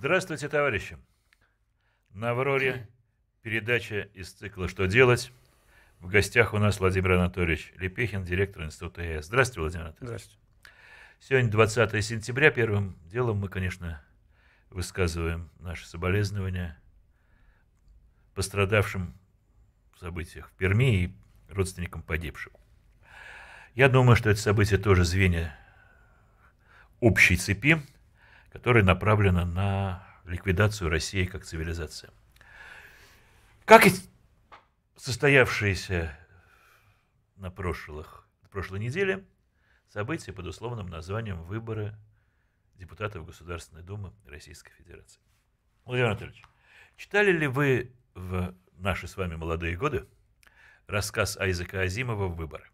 Здравствуйте, товарищи! На «Авроре» передача из цикла «Что делать?» В гостях у нас Владимир Анатольевич Лепехин, директор Института ЕС. Здравствуйте, Владимир Анатольевич. Здравствуйте. Сегодня 20 сентября. Первым делом мы, конечно, высказываем наши соболезнования пострадавшим в событиях в Перми и родственникам погибших. Я думаю, что это событие тоже звенья общей цепи – которая направлена на ликвидацию России как цивилизации. Как и состоявшиеся на прошлых, прошлой неделе события под условным названием «Выборы депутатов Государственной Думы Российской Федерации». Владимир Анатольевич, читали ли вы в наши с вами молодые годы рассказ Айзека Азимова «Выборы»?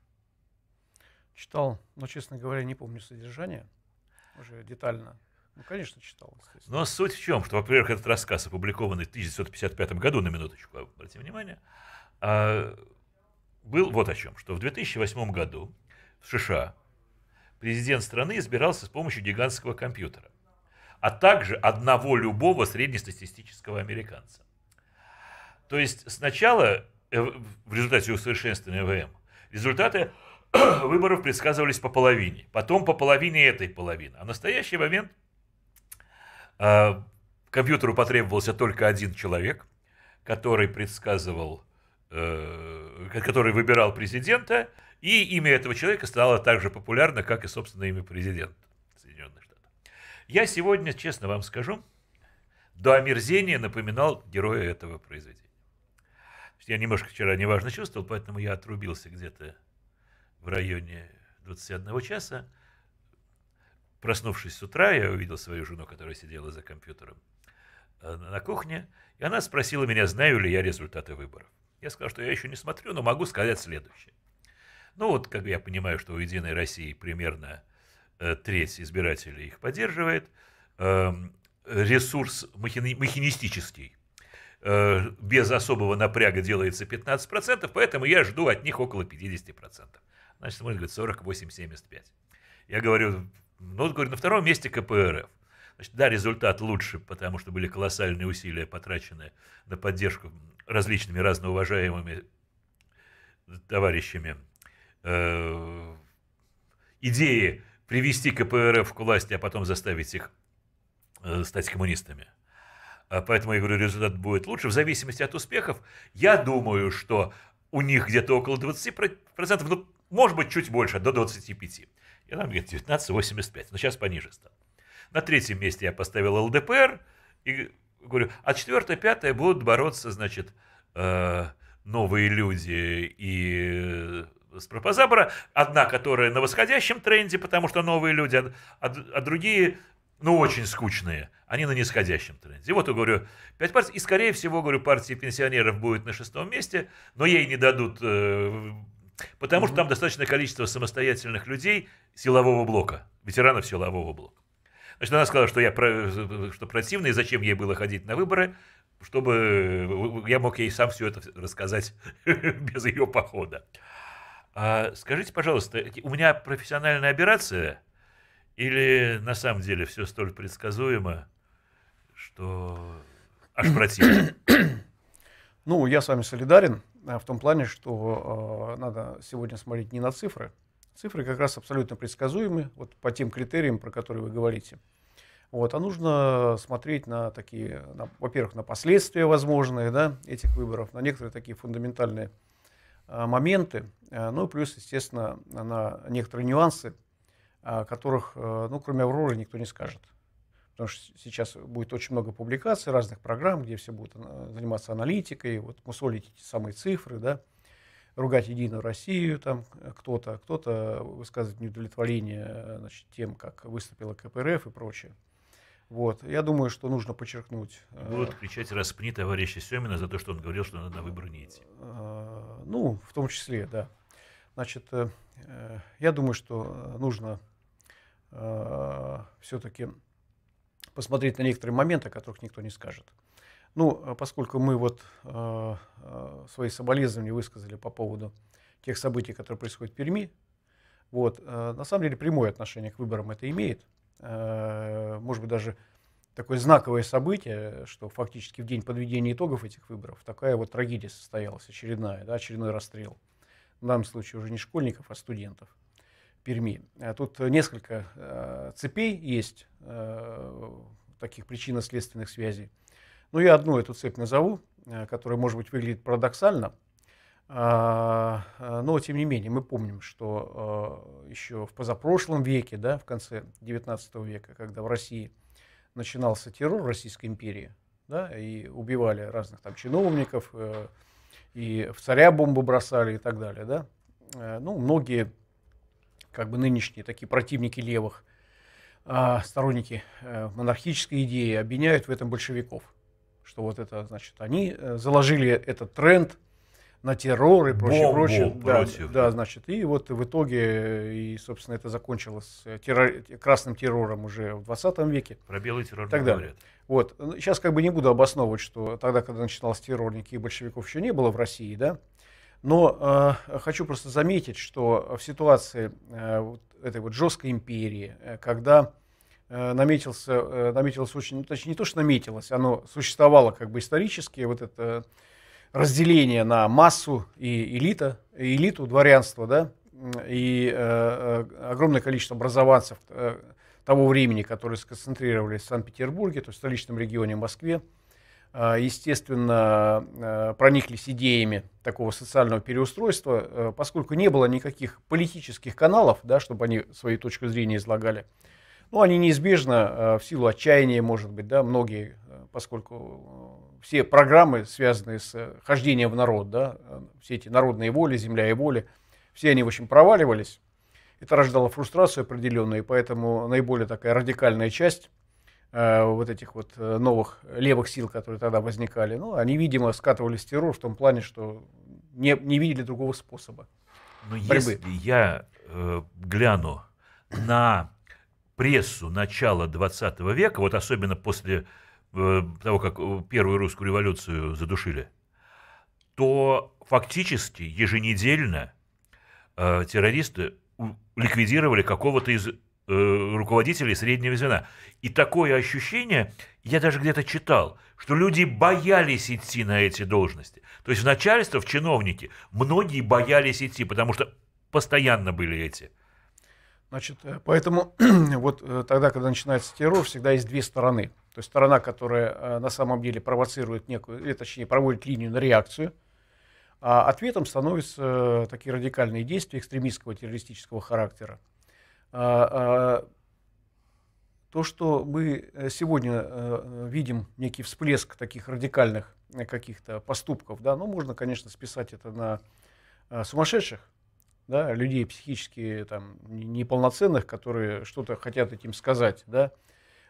Читал, но, честно говоря, не помню содержание уже детально. Ну, конечно, читал. Но суть в чем, что, во-первых, этот рассказ, опубликованный в 1955 году, на минуточку, а, обратите внимание, а, был вот о чем, что в 2008 году в США президент страны избирался с помощью гигантского компьютера, а также одного любого среднестатистического американца. То есть сначала э, в результате усовершенствования ВМ результаты выборов предсказывались по половине, потом по половине этой половины, а в настоящий момент – а, компьютеру потребовался только один человек, который предсказывал, э, который выбирал президента, и имя этого человека стало так же популярно, как и, собственное имя президента Соединенных Штатов. Я сегодня, честно вам скажу, до омерзения напоминал героя этого произведения. Я немножко вчера неважно чувствовал, поэтому я отрубился где-то в районе 21 часа. Проснувшись с утра, я увидел свою жену, которая сидела за компьютером э, на кухне, и она спросила меня, знаю ли я результаты выборов. Я сказал, что я еще не смотрю, но могу сказать следующее. Ну вот, как я понимаю, что у «Единой России» примерно э, треть избирателей их поддерживает, эм, ресурс махини э, без особого напряга делается 15%, поэтому я жду от них около 50%. Значит, смотрит, говорит, 48-75. Я говорю, ну, вот, говорю, на втором месте КПРФ. Значит, да, результат лучше, потому что были колоссальные усилия, потраченные на поддержку различными разноуважаемыми товарищами. Э, идеи привести КПРФ к власти, а потом заставить их э, стать коммунистами. А поэтому я говорю, результат будет лучше в зависимости от успехов. Я думаю, что у них где-то около 20%, ну, может быть, чуть больше, до 25% и нам говорит 19,85, но сейчас пониже стал. На третьем месте я поставил ЛДПР и говорю, а четвертое, пятое будут бороться, значит, э, новые люди и э, с пропозабора, одна, которая на восходящем тренде, потому что новые люди, а, а, а, другие, ну, очень скучные, они на нисходящем тренде. И вот, я говорю, пять партий, и, скорее всего, говорю, партии пенсионеров будет на шестом месте, но ей не дадут э, Потому угу. что там достаточное количество самостоятельных людей силового блока, ветеранов силового блока. Значит, она сказала, что я что противный, и зачем ей было ходить на выборы, чтобы э, я мог ей сам все это рассказать без ее похода. А скажите, пожалуйста, у меня профессиональная операция или на самом деле все столь предсказуемо, что аж противно? Ну, я с вами солидарен в том плане, что э, надо сегодня смотреть не на цифры. Цифры как раз абсолютно предсказуемы вот по тем критериям, про которые вы говорите. Вот, а нужно смотреть на такие, во-первых, на последствия возможные да, этих выборов, на некоторые такие фундаментальные э, моменты, э, ну и плюс, естественно, на некоторые нюансы, о которых, э, ну, кроме Авроры, никто не скажет потому что сейчас будет очень много публикаций, разных программ, где все будут э, заниматься аналитикой, вот мусолить эти самые цифры, да, ругать Единую Россию, там э, кто-то, кто-то высказывает неудовлетворение э, значит, тем, как выступила КПРФ и прочее. Вот. Я думаю, что нужно подчеркнуть. Будут кричать «распни товарища Семина» за то, что он говорил, что надо на выборы не идти. Ну, в том числе, да. Значит, я думаю, что нужно все-таки посмотреть на некоторые моменты, о которых никто не скажет. Ну, э, поскольку мы вот э, э, свои соболезнования высказали по поводу тех событий, которые происходят в Перми, вот, э, на самом деле прямое отношение к выборам это имеет. Э, может быть, даже такое знаковое событие, что фактически в день подведения итогов этих выборов такая вот трагедия состоялась, очередная, да, очередной расстрел. В данном случае уже не школьников, а студентов. Перми. Э, тут несколько э, цепей есть, э, таких причинно-следственных связей. Но я одну эту цепь назову, э, которая, может быть, выглядит парадоксально, а, э, но, тем не менее, мы помним, что э, еще в позапрошлом веке, да, в конце XIX века, когда в России начинался террор Российской империи, да, и убивали разных там чиновников, и в царя бомбы бросали и так далее, да, ну, многие как бы нынешние такие противники левых, а сторонники э, монархической идеи, обвиняют в этом большевиков. Что вот это, значит, они э, заложили этот тренд на террор и прочее, прочее. Да, да, значит, и вот в итоге, э, и, собственно, это закончилось террор, красным террором уже в 20 веке. Про белый террор тогда, говорят. Вот. Сейчас как бы не буду обосновывать, что тогда, когда начинался террор, никаких большевиков еще не было в России, да, но э, хочу просто заметить, что в ситуации э, вот этой вот жесткой империи, э, когда э, наметился, э, наметилось очень, ну, точнее не то, что наметилось, оно существовало как бы исторически, вот это разделение на массу и элита, элиту дворянство, да, и э, э, огромное количество образованцев э, того времени, которые сконцентрировались в Санкт-Петербурге, то есть в столичном регионе Москве, а, естественно, а, прониклись идеями такого социального переустройства, э, поскольку не было никаких политических каналов, да, чтобы они свою точку зрения излагали. Ну, они неизбежно э, в силу отчаяния, может быть, да, многие, э, поскольку все программы, связанные с хождением в народ, да, все эти народные воли, земля и воли, все они, в общем, проваливались. Это рождало фрустрацию определенную, и поэтому наиболее такая радикальная часть – Э, вот этих вот э, новых э, левых сил, которые тогда возникали, ну, они, видимо, скатывались в террор в том плане, что не, не видели другого способа Но борьбы. если я э, гляну на прессу начала 20 века, вот особенно после э, того, как первую русскую революцию задушили, то фактически еженедельно э, террористы ликвидировали какого-то из Э, руководителей среднего звена. И такое ощущение, я даже где-то читал, что люди боялись идти на эти должности. То есть в начальство, в чиновники, многие боялись идти, потому что постоянно были эти. Значит, э, поэтому вот э, тогда, когда начинается террор, всегда есть две стороны. То есть сторона, которая на самом деле провоцирует некую, или точнее проводит линию на реакцию, а ответом становятся такие радикальные действия экстремистского террористического характера. А, а, то, что мы э, сегодня э, видим некий всплеск таких радикальных э, каких-то поступков, да, ну, можно, конечно, списать это на сумасшедших, да, людей психически там, неполноценных, которые что-то хотят этим сказать, да,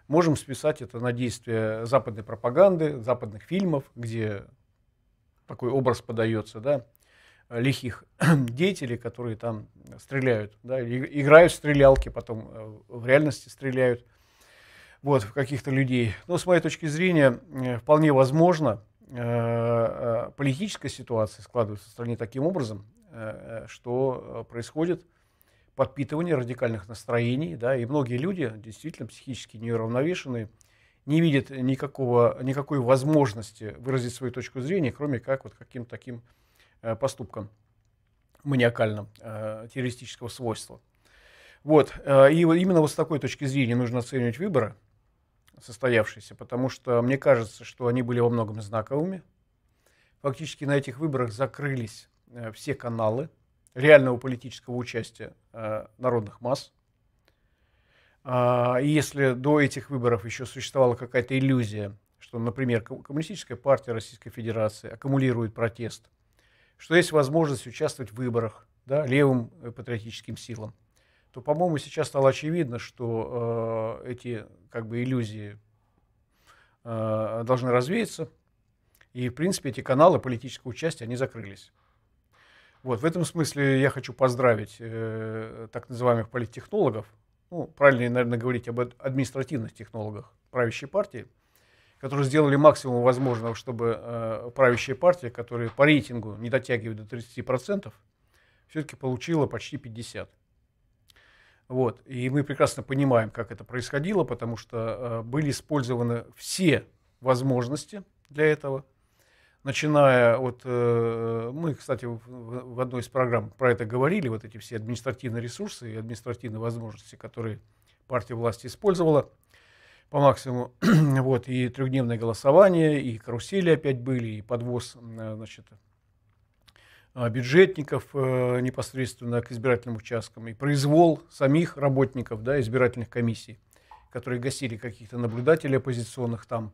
можем списать это на действия западной пропаганды, западных фильмов, где такой образ подается, да, Э, лихих деятелей, которые там стреляют, да, играют в стрелялки, потом э, в реальности стреляют вот, в каких-то людей. Но с моей точки зрения э, вполне возможно, политическая ситуация складывается в стране таким образом, что происходит подпитывание радикальных настроений, да, и многие люди действительно психически неуравновешенные, не видят никакого, никакой возможности выразить свою точку зрения, кроме как вот каким-то таким Э, поступкам маниакальным, э, террористического свойства. Вот. Э, и именно вот с такой точки зрения нужно оценивать выборы состоявшиеся, потому что мне кажется, что они были во многом знаковыми. Фактически на этих выборах закрылись все каналы реального политического участия народных масс. А, и если до этих выборов еще существовала какая-то иллюзия, что, например, Коммунистическая партия Российской Федерации аккумулирует протест – что есть возможность участвовать в выборах да, левым э, патриотическим силам, то, по-моему, сейчас стало очевидно, что э, эти как бы иллюзии э, должны развеяться, и, в принципе, эти каналы политического участия, они закрылись. Вот, в этом смысле я хочу поздравить э, так называемых политтехнологов, ну, правильно, наверное, говорить об административных технологах правящей партии – которые сделали максимум возможного, чтобы э, правящая партия, которая по рейтингу не дотягивает до 30%, все-таки получила почти 50%. Вот. И мы прекрасно понимаем, как это происходило, потому что э, были использованы все возможности для этого. Начиная от... Э, мы, кстати, в, в одной из программ про это говорили, вот эти все административные ресурсы и административные возможности, которые партия власти использовала – по максимуму. вот, и трехдневное голосование, и карусели опять были, и подвоз э, значит, а, бюджетников э, непосредственно к избирательным участкам, и произвол самих работников да, избирательных комиссий, которые гасили каких-то наблюдателей оппозиционных там.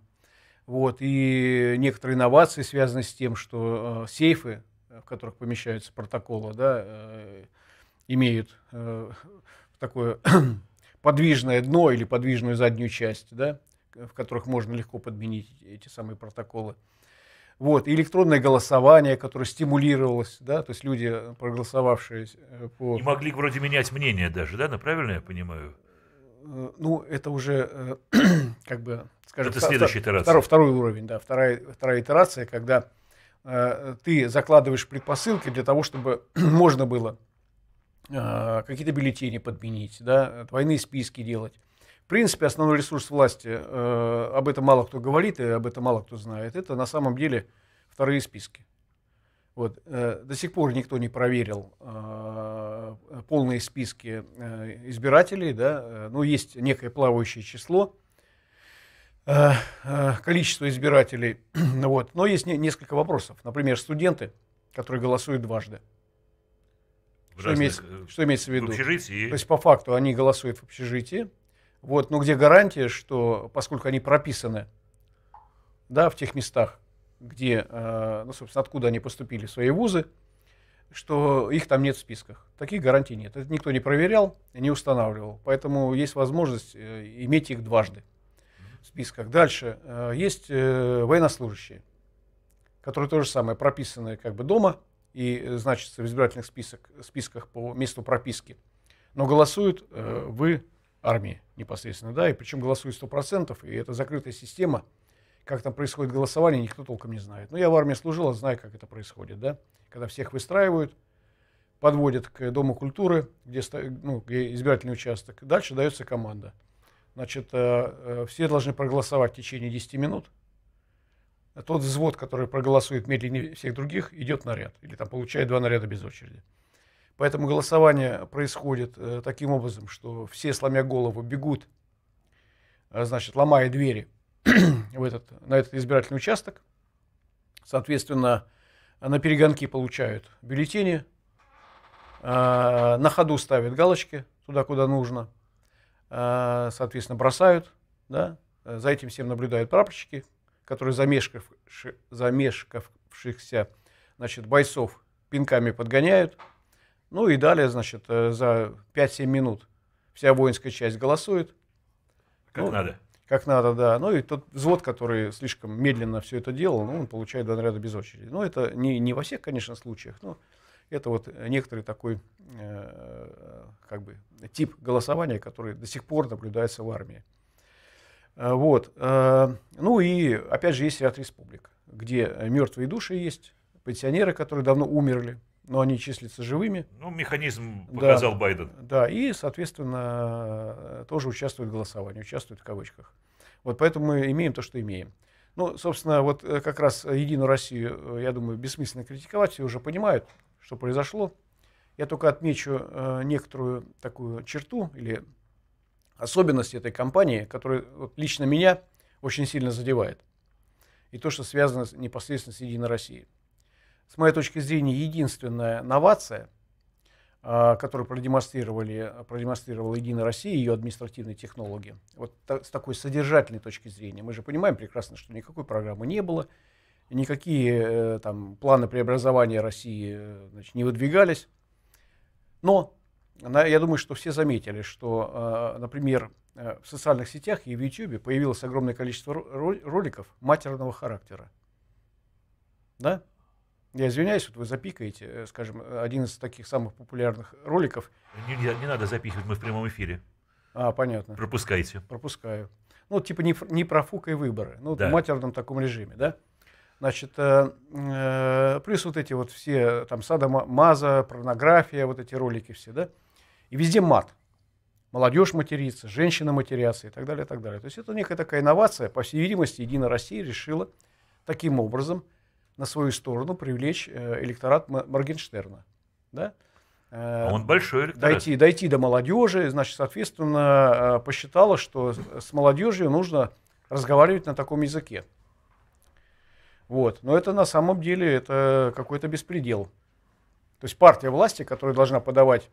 Вот, и некоторые инновации связаны с тем, что э, сейфы, в которых помещаются протоколы, да, имеют такое подвижное дно или подвижную заднюю часть, да, в которых можно легко подменить эти самые протоколы. Вот, и электронное голосование, которое стимулировалось, да, то есть люди, проголосовавшие э, по... И могли вроде менять мнение даже, да, ну, правильно я понимаю? Э, ну, это уже, э, как бы, скажем... Это следующая итерация. Второй, второй уровень, да, вторая, вторая итерация, когда ты закладываешь предпосылки для того, чтобы можно было а, какие-то бюллетени подменить, да, двойные списки делать. В принципе, основной ресурс власти, э, об этом мало кто говорит и об этом мало кто знает, это на самом деле вторые списки. Вот, э, до сих пор никто не проверил э, полные списки избирателей, да, ну, есть некое плавающее число, количество избирателей, вот, но есть несколько вопросов. Например, студенты, которые голосуют дважды что, имеется, э, что имеется в виду? В общежитии. То есть, по факту, они голосуют в общежитии. Вот, но ну, где гарантия, что, поскольку они прописаны да, в тех местах, где, э, ну, собственно, откуда они поступили в свои вузы, что их там нет в списках. Таких гарантий нет. Это никто не проверял, не устанавливал. Поэтому есть возможность э, иметь их дважды в списках. Дальше есть военнослужащие, которые то же самое прописаны как бы дома, и э, значится в избирательных список, списках по месту прописки. Но голосуют э, в армии непосредственно, да, и причем голосуют 100%, и это закрытая система, как там происходит голосование, никто толком не знает. Но я в армии служил, а знаю, как это происходит, да, когда всех выстраивают, подводят к Дому культуры, где, ну, где избирательный участок, дальше дается команда. Значит, э, э, все должны проголосовать в течение 10 минут – тот взвод, который проголосует медленнее всех других, идет наряд или там получает два наряда без очереди. Поэтому голосование происходит э, таким образом, что все, сломя голову, бегут, э, значит, ломая двери в этот, на этот избирательный участок. Соответственно, на перегонки получают бюллетени, э, на ходу ставят галочки туда, куда нужно, соответственно, бросают, да, за этим всем наблюдают прапорщики, которые замешкавши, замешкавшихся значит, бойцов пинками подгоняют. Ну и далее, значит, э, за 5-7 минут вся воинская часть голосует. Как ну, надо. Как надо, да. Ну и тот взвод, который слишком медленно все это делал, ну, он получает до наряда без очереди. ну это не, не во всех, конечно, случаях, но это вот некоторый такой э, как бы тип голосования, который до сих пор наблюдается в армии. Э, вот. Э, ну и, опять же, есть ряд республик, где мертвые души есть, пенсионеры, которые давно умерли, но они числятся живыми. Ну, механизм показал да, Байден. Да, и, соответственно, э, тоже участвуют в голосовании, участвуют в кавычках. Вот поэтому мы имеем то, что имеем. Ну, собственно, вот как раз «Единую Россию», я думаю, бессмысленно критиковать, все уже понимают, что произошло. Я только отмечу некоторую такую черту или особенность этой компании, которая вот, лично меня очень сильно задевает. И то, что связано непосредственно с Единой Россией. С моей точки зрения, единственная новация, а, которую продемонстрировали, продемонстрировала Единая Россия и ее административные технологии, вот с такой содержательной точки зрения, мы же понимаем прекрасно, что никакой программы не было, никакие э, там, планы преобразования России э, значит, не выдвигались. Но я думаю, что все заметили, что, э, например, э, в социальных сетях и в YouTube появилось огромное количество роликов матерного характера. Да? Я извиняюсь, вот вы запикаете, э, скажем, один из таких самых популярных роликов. Не, не, не надо запихивать, мы в прямом эфире. А, понятно. Пропускайте. Пропускаю. Ну, типа не, не профукай выборы. Ну, да. в матерном таком режиме, да? Значит, э, плюс вот эти вот все, там, Маза, порнография, вот эти ролики все, да? И везде мат. Молодежь матерится, женщина матерятся и так далее, и так далее. То есть это некая такая инновация. По всей видимости, Единая Россия решила таким образом на свою сторону привлечь э, электорат Моргенштерна. Да? Э, а он большой электорат. Дойти, дойти до молодежи, значит, соответственно, э, посчитала, что с молодежью нужно разговаривать на таком языке. Вот. Но это на самом деле это какой-то беспредел. То есть партия власти, которая должна подавать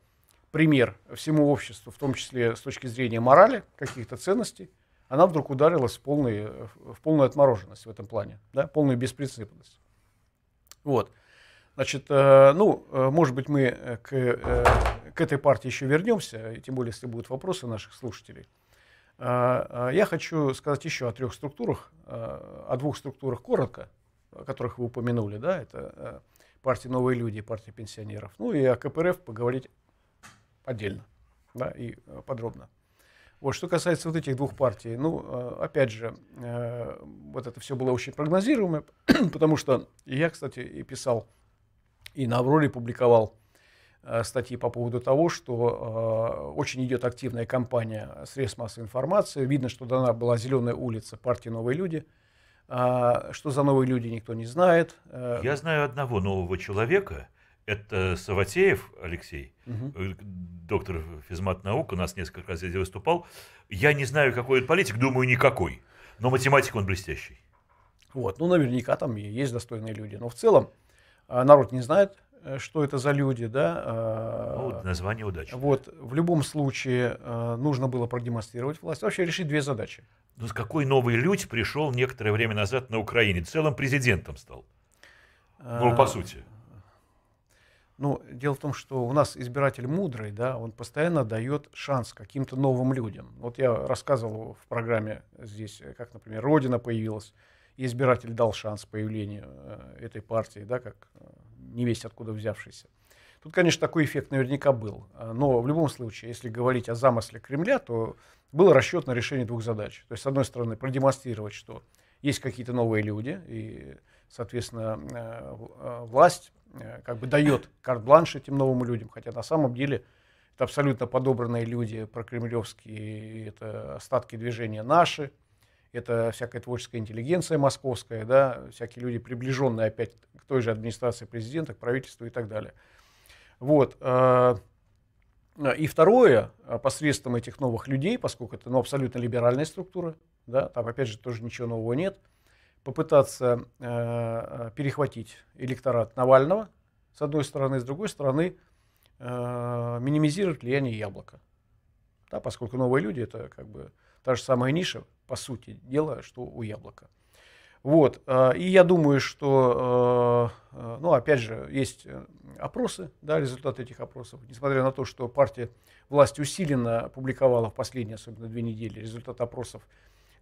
пример всему обществу, в том числе с точки зрения морали, каких-то ценностей, она вдруг ударилась в, полный, в полную отмороженность в этом плане, да, полную беспринципность. Вот. Значит, э, ну, э, может быть, мы к, э, к этой партии еще вернемся, тем более, если будут вопросы наших слушателей. Я хочу сказать еще о трех структурах, о двух структурах коротко, о которых вы упомянули, да, это партия «Новые люди» и партия пенсионеров, ну и о КПРФ поговорить отдельно да, и э, подробно. Вот, что касается вот этих двух партий, ну, э, опять же, э, вот это все было очень прогнозируемо, потому что я, кстати, и писал, и на Авроре публиковал статьи по поводу того, что очень идет активная кампания средств массовой информации. Видно, что дана была «Зеленая улица» партии «Новые люди», а, что за новые люди никто не знает. Я знаю одного нового человека, это Саватеев Алексей, угу. доктор физмат наук, у нас несколько раз здесь выступал. Я не знаю, какой он политик, думаю, никакой. Но математик он блестящий. Вот, ну наверняка там есть достойные люди. Но в целом а, народ не знает, э, что это за люди, да. А, ну, название удачи. Вот, в любом случае а, нужно было продемонстрировать власть. Вообще решить две задачи. Ну, с какой новый людь пришел некоторое время назад на Украине? Целым президентом стал. Ну, по сути. Ну, дело в том, что у нас избиратель мудрый, да, он постоянно дает шанс каким-то новым людям. Вот я рассказывал в программе здесь, э, как, например, Родина появилась, и избиратель дал шанс появлению э, этой партии, да, как э, не весь откуда взявшийся. Тут, конечно, такой эффект наверняка был. А, но в любом случае, если говорить о замысле Кремля, то был расчет на решение двух задач. То есть, с одной стороны, продемонстрировать, что есть какие-то новые люди, и, соответственно, э, э, власть э, как бы дает карт-бланш этим новым людям, хотя на самом деле это абсолютно подобранные люди про кремлевские, это остатки движения наши, это всякая творческая интеллигенция московская, да, всякие люди, приближенные опять к той же администрации президента, к правительству и так далее. Вот. И второе, а, посредством этих новых людей, поскольку это ну, абсолютно либеральная структура, да, там опять же тоже ничего нового нет, попытаться э, э, перехватить электорат Навального, с одной стороны, с другой стороны, э, минимизировать влияние яблока. Да, поскольку новые люди это как бы та же самая ниша, по сути дела, что у яблока. Вот. Э, и я думаю, что, э, ну, опять же, есть опросы, да, результаты этих опросов. Несмотря на то, что партия власти усиленно публиковала в последние, особенно две недели, результат опросов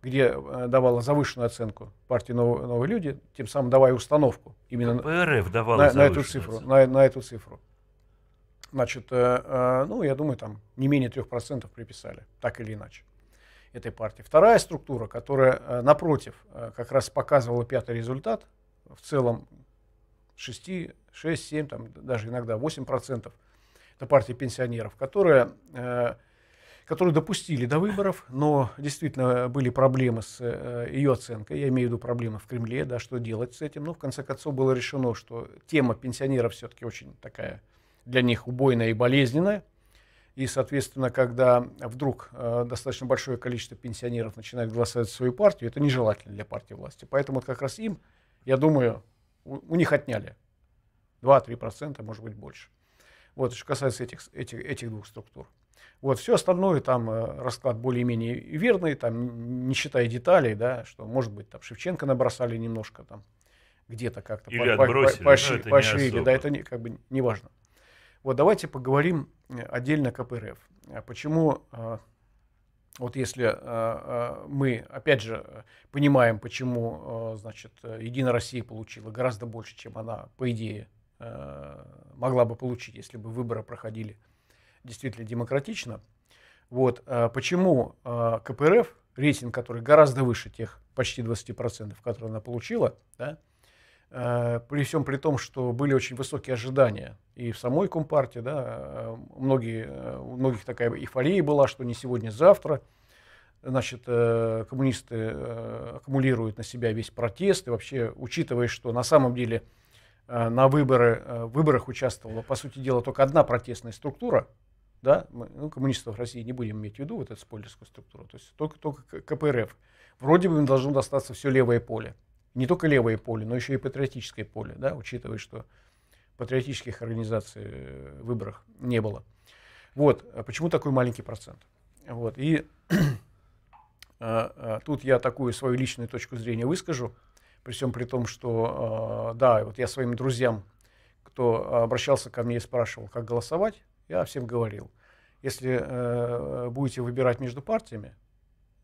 где э, давала завышенную оценку партии «Новые, новые люди», тем самым давая установку именно ПРФ давала на, на эту цифру. Оценку. На, на эту цифру. Значит, э, э, ну, я думаю, там не менее трех процентов приписали, так или иначе, этой партии. Вторая структура, которая, напротив, как раз показывала пятый результат, в целом 6, 6 7, там, даже иногда 8%, это партия пенсионеров, которая которую допустили до выборов, но действительно были проблемы с э, ее оценкой, я имею в виду проблемы в Кремле, да, что делать с этим. Но ну, в конце концов было решено, что тема пенсионеров все-таки очень такая для них убойная и болезненная. И, соответственно, когда вдруг э, достаточно большое количество пенсионеров начинает голосовать за свою партию, это нежелательно для партии власти. Поэтому как раз им, я думаю, у, у них отняли 2-3%, может быть, больше. Вот, что касается этих, этих, этих двух структур. Вот, все остальное там э, расклад более-менее верный, там, не считая деталей, да, что, может быть, там Шевченко набросали немножко там где-то как-то. Или отбросили, по, это пошили, да, это не, как бы не важно. Вот давайте поговорим э, отдельно КПРФ. А почему, э, вот если мы, опять же, понимаем, почему, значит, Единая Россия получила гораздо больше, чем она, по идее, могла бы получить, если бы выборы проходили действительно демократично. Вот. Э, почему э, КПРФ, рейтинг который гораздо выше тех почти 20%, которые она получила, да, э, при всем при том, что были очень высокие ожидания и в самой Компартии, да, многие, у многих такая эйфория была, что не сегодня, а завтра, значит, коммунисты аккумулируют на себя весь протест, и вообще, учитывая, что на самом деле на выборы, выборах участвовала, по сути дела, только одна протестная структура, да, мы, ну, коммунистов в России не будем иметь в виду, вот эту спойлерскую структуру, то есть только, только КПРФ. Вроде бы им должно достаться все левое поле. Не только левое поле, но еще и патриотическое поле, да, учитывая, что патриотических организаций э, в выборах не было. Вот, а почему такой маленький процент? Вот, и а, а тут я такую свою личную точку зрения выскажу, при всем при том, что, а, да, вот я своим друзьям, кто обращался ко мне и спрашивал, как голосовать, я всем говорил, если э, будете выбирать между партиями,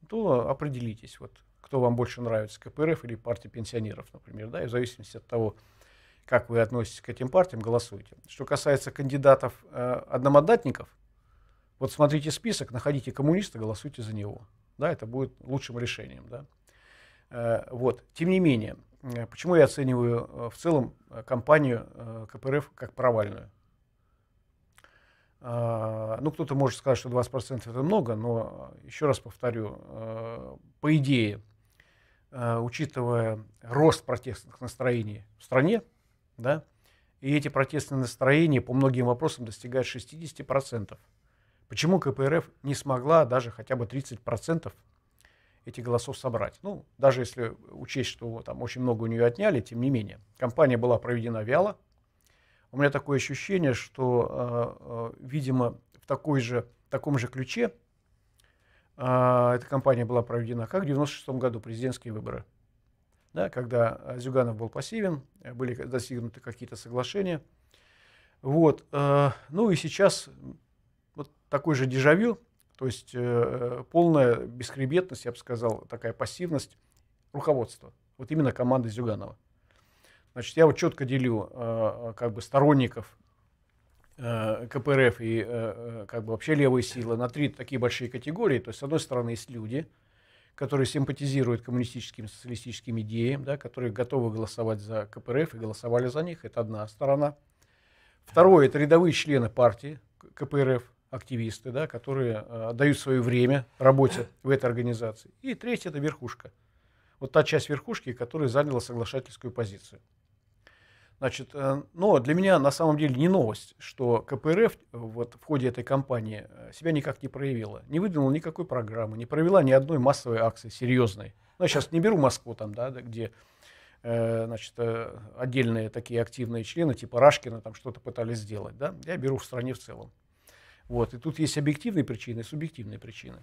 то определитесь, вот, кто вам больше нравится, КПРФ или партия пенсионеров, например, да, и в зависимости от того, как вы относитесь к этим партиям, голосуйте. Что касается кандидатов э, одномандатников, вот смотрите список, находите коммуниста, голосуйте за него. Да, это будет лучшим решением. Да. Э, вот. Тем не менее, э, почему я оцениваю э, в целом э, кампанию КПРФ как провальную? А, ну, кто-то может сказать, что 20% это много, но еще раз повторю, а, по идее, а, учитывая рост протестных настроений в стране, да, и эти протестные настроения по многим вопросам достигают 60%. Почему КПРФ не смогла даже хотя бы 30% этих голосов собрать? Ну, даже если учесть, что там очень много у нее отняли, тем не менее. Компания была проведена вяло, у меня такое ощущение, что, э, э, видимо, в такой же, в таком же ключе э, эта кампания была проведена, как в 1996 году президентские выборы, да, когда Зюганов был пассивен, были достигнуты какие-то соглашения. Вот. Ну и сейчас вот такой же дежавю, то есть полная бесхребетность, я бы сказал, такая пассивность руководства, вот именно команды Зюганова. Значит, я вот четко делю э, э, как бы сторонников э, КПРФ и э, э, как бы вообще левые силы на три такие большие категории. То есть, с одной стороны, есть люди, которые симпатизируют коммунистическим, социалистическим идеям, да, которые готовы голосовать за КПРФ и голосовали за них. Это одна сторона. Второе – это рядовые члены партии КПРФ, активисты, да, которые э, отдают свое время работе в этой организации. И третье – это верхушка. Вот та часть верхушки, которая заняла соглашательскую позицию. Значит, э, но для меня на самом деле не новость, что КПРФ э, вот, в ходе этой кампании э, себя никак не проявила, не выдвинула никакой программы, не провела ни одной массовой акции серьезной. Ну, я сейчас не беру Москву, там, да, где значит, отдельные такие активные члены, типа Рашкина, там что-то пытались сделать. Да? Я беру в стране в целом. Вот. И тут есть объективные причины и субъективные причины,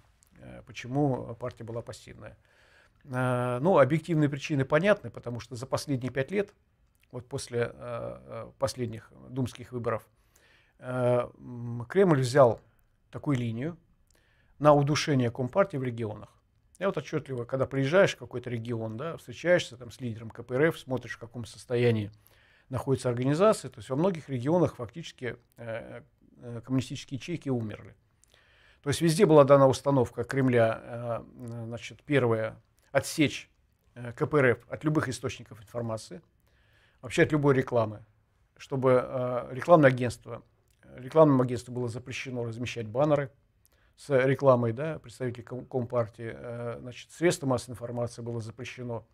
почему партия была пассивная. Ну, объективные причины понятны, потому что за последние пять лет вот после э, э, последних думских выборов, э, Кремль взял такую линию на удушение Компартии в регионах. Я вот отчетливо, когда приезжаешь в какой-то регион, да, встречаешься там с лидером КПРФ, смотришь, в каком состоянии находится организация. То есть во многих регионах фактически э, э, коммунистические ячейки умерли. То есть везде была дана установка Кремля, э, значит, первое, отсечь КПРФ от любых источников информации – вообще от любой рекламы, чтобы э, рекламное агентство, рекламному агентству было запрещено размещать баннеры с рекламой, да, представителей ком- Компартии, э, значит, средства массовой информации было запрещено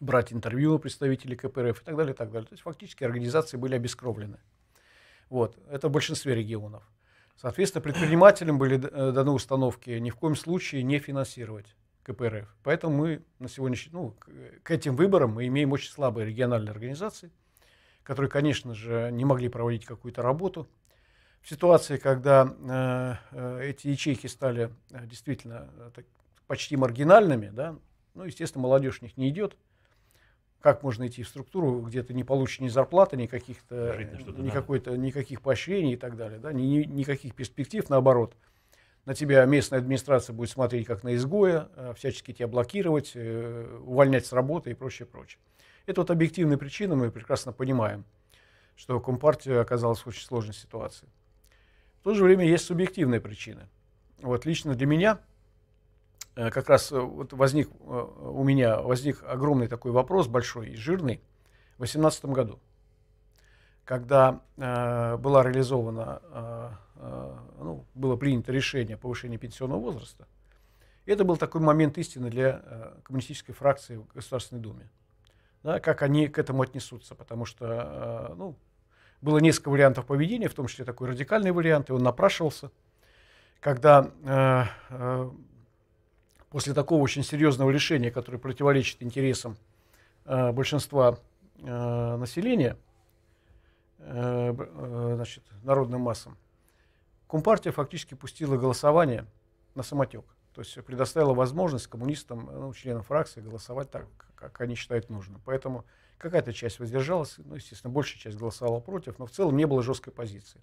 брать интервью у представителей КПРФ и так далее, и так далее. То есть фактически организации были обескровлены. Вот. Это в большинстве регионов. Соответственно, предпринимателям были э, даны установки ни в коем случае не финансировать КП Поэтому мы на сегодняшний ну, к этим выборам мы имеем очень слабые региональные организации, которые, конечно же, не могли проводить какую-то работу. В ситуации, когда э, э эти ячейки стали э, действительно э, так, почти маргинальными, да, ну, естественно, молодежь в них не идет. Как можно идти в структуру, где ты не получишь ни зарплаты, ни, каких-то, ни, никаких поощрений и так далее, да, ни, ни, никаких перспектив, наоборот – на тебя местная администрация будет смотреть как на изгоя, э, всячески тебя блокировать, э, увольнять с работы и прочее, прочее. Это вот объективные причины, мы прекрасно понимаем, что Компартия оказалась в очень сложной ситуации. В то же время есть субъективные причины. Вот лично для меня э, как раз вот возник у меня возник огромный такой вопрос, большой и жирный, в 2018 году, когда была реализована Э, ну, было принято решение о повышении пенсионного возраста. это был такой момент истины для э, коммунистической фракции в Государственной Думе. Да, как они к этому отнесутся, потому что э, ну, было несколько вариантов поведения, в том числе такой радикальный вариант, и он напрашивался, когда после такого очень серьезного решения, которое противоречит интересам большинства населения, значит, народным массам, Компартия фактически пустила голосование на самотек. То есть предоставила возможность коммунистам, ну, членам фракции голосовать так, как они считают нужным. Поэтому какая-то часть воздержалась, ну, естественно, большая часть голосовала против, но в целом не было жесткой позиции.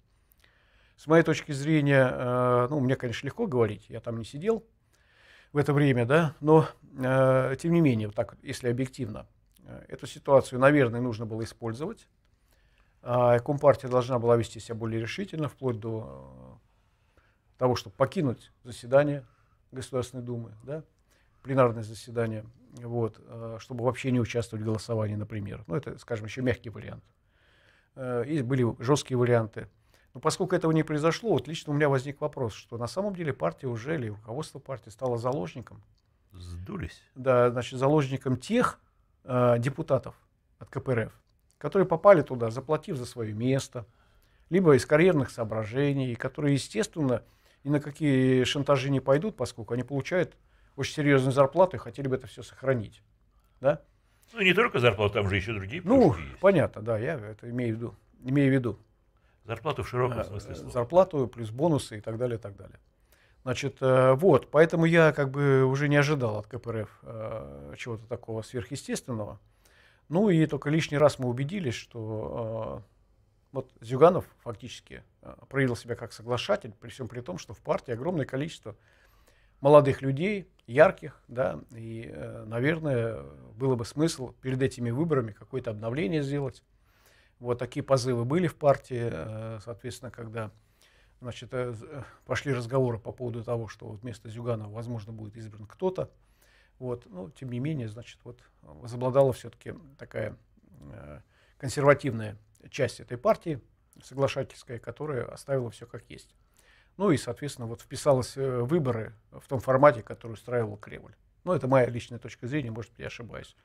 С моей точки зрения, э, ну, мне, конечно, легко говорить, я там не сидел в это время, да, но, э, тем не менее, вот так, если объективно, э, эту ситуацию, наверное, нужно было использовать, а Компартия должна была вести себя более решительно, вплоть до э, того, чтобы покинуть заседание Государственной Думы, да, пленарное заседание, вот, э, чтобы вообще не участвовать в голосовании, например. Ну, это, скажем, еще мягкий вариант. Э, и были жесткие варианты. Но поскольку этого не произошло, вот лично у меня возник вопрос, что на самом деле партия уже, или руководство партии стало заложником. Сдулись. Да, значит, заложником тех э, депутатов от КПРФ, которые попали туда, заплатив за свое место, либо из карьерных соображений, которые, естественно, ни на какие шантажи не пойдут, поскольку они получают очень серьезные зарплаты и хотели бы это все сохранить. Да? Ну, не только зарплату, там же еще другие Ну, есть. понятно, да, я это имею в виду. Имею в виду. Зарплату в широком а, смысле слова. Зарплату плюс бонусы и так далее, и так далее. Значит, э, вот, поэтому я как бы уже не ожидал от КПРФ э, чего-то такого сверхъестественного. Ну и только лишний раз мы убедились, что э, вот Зюганов фактически э, проявил себя как соглашатель, при всем при том, что в партии огромное количество молодых людей, ярких, да, и, э, наверное, было бы смысл перед этими выборами какое-то обновление сделать. Вот такие позывы были в партии, соответственно, когда значит, пошли разговоры по поводу того, что вот вместо Зюганова, возможно, будет избран кто-то, вот. Но, ну, тем не менее, значит, вот э, возобладала все-таки такая э, консервативная часть этой партии, соглашательская, которая оставила все как есть. Ну и, соответственно, вот вписалась в э, выборы в том формате, который устраивал Кремль. Но ну, это моя личная точка зрения, может быть, я ошибаюсь.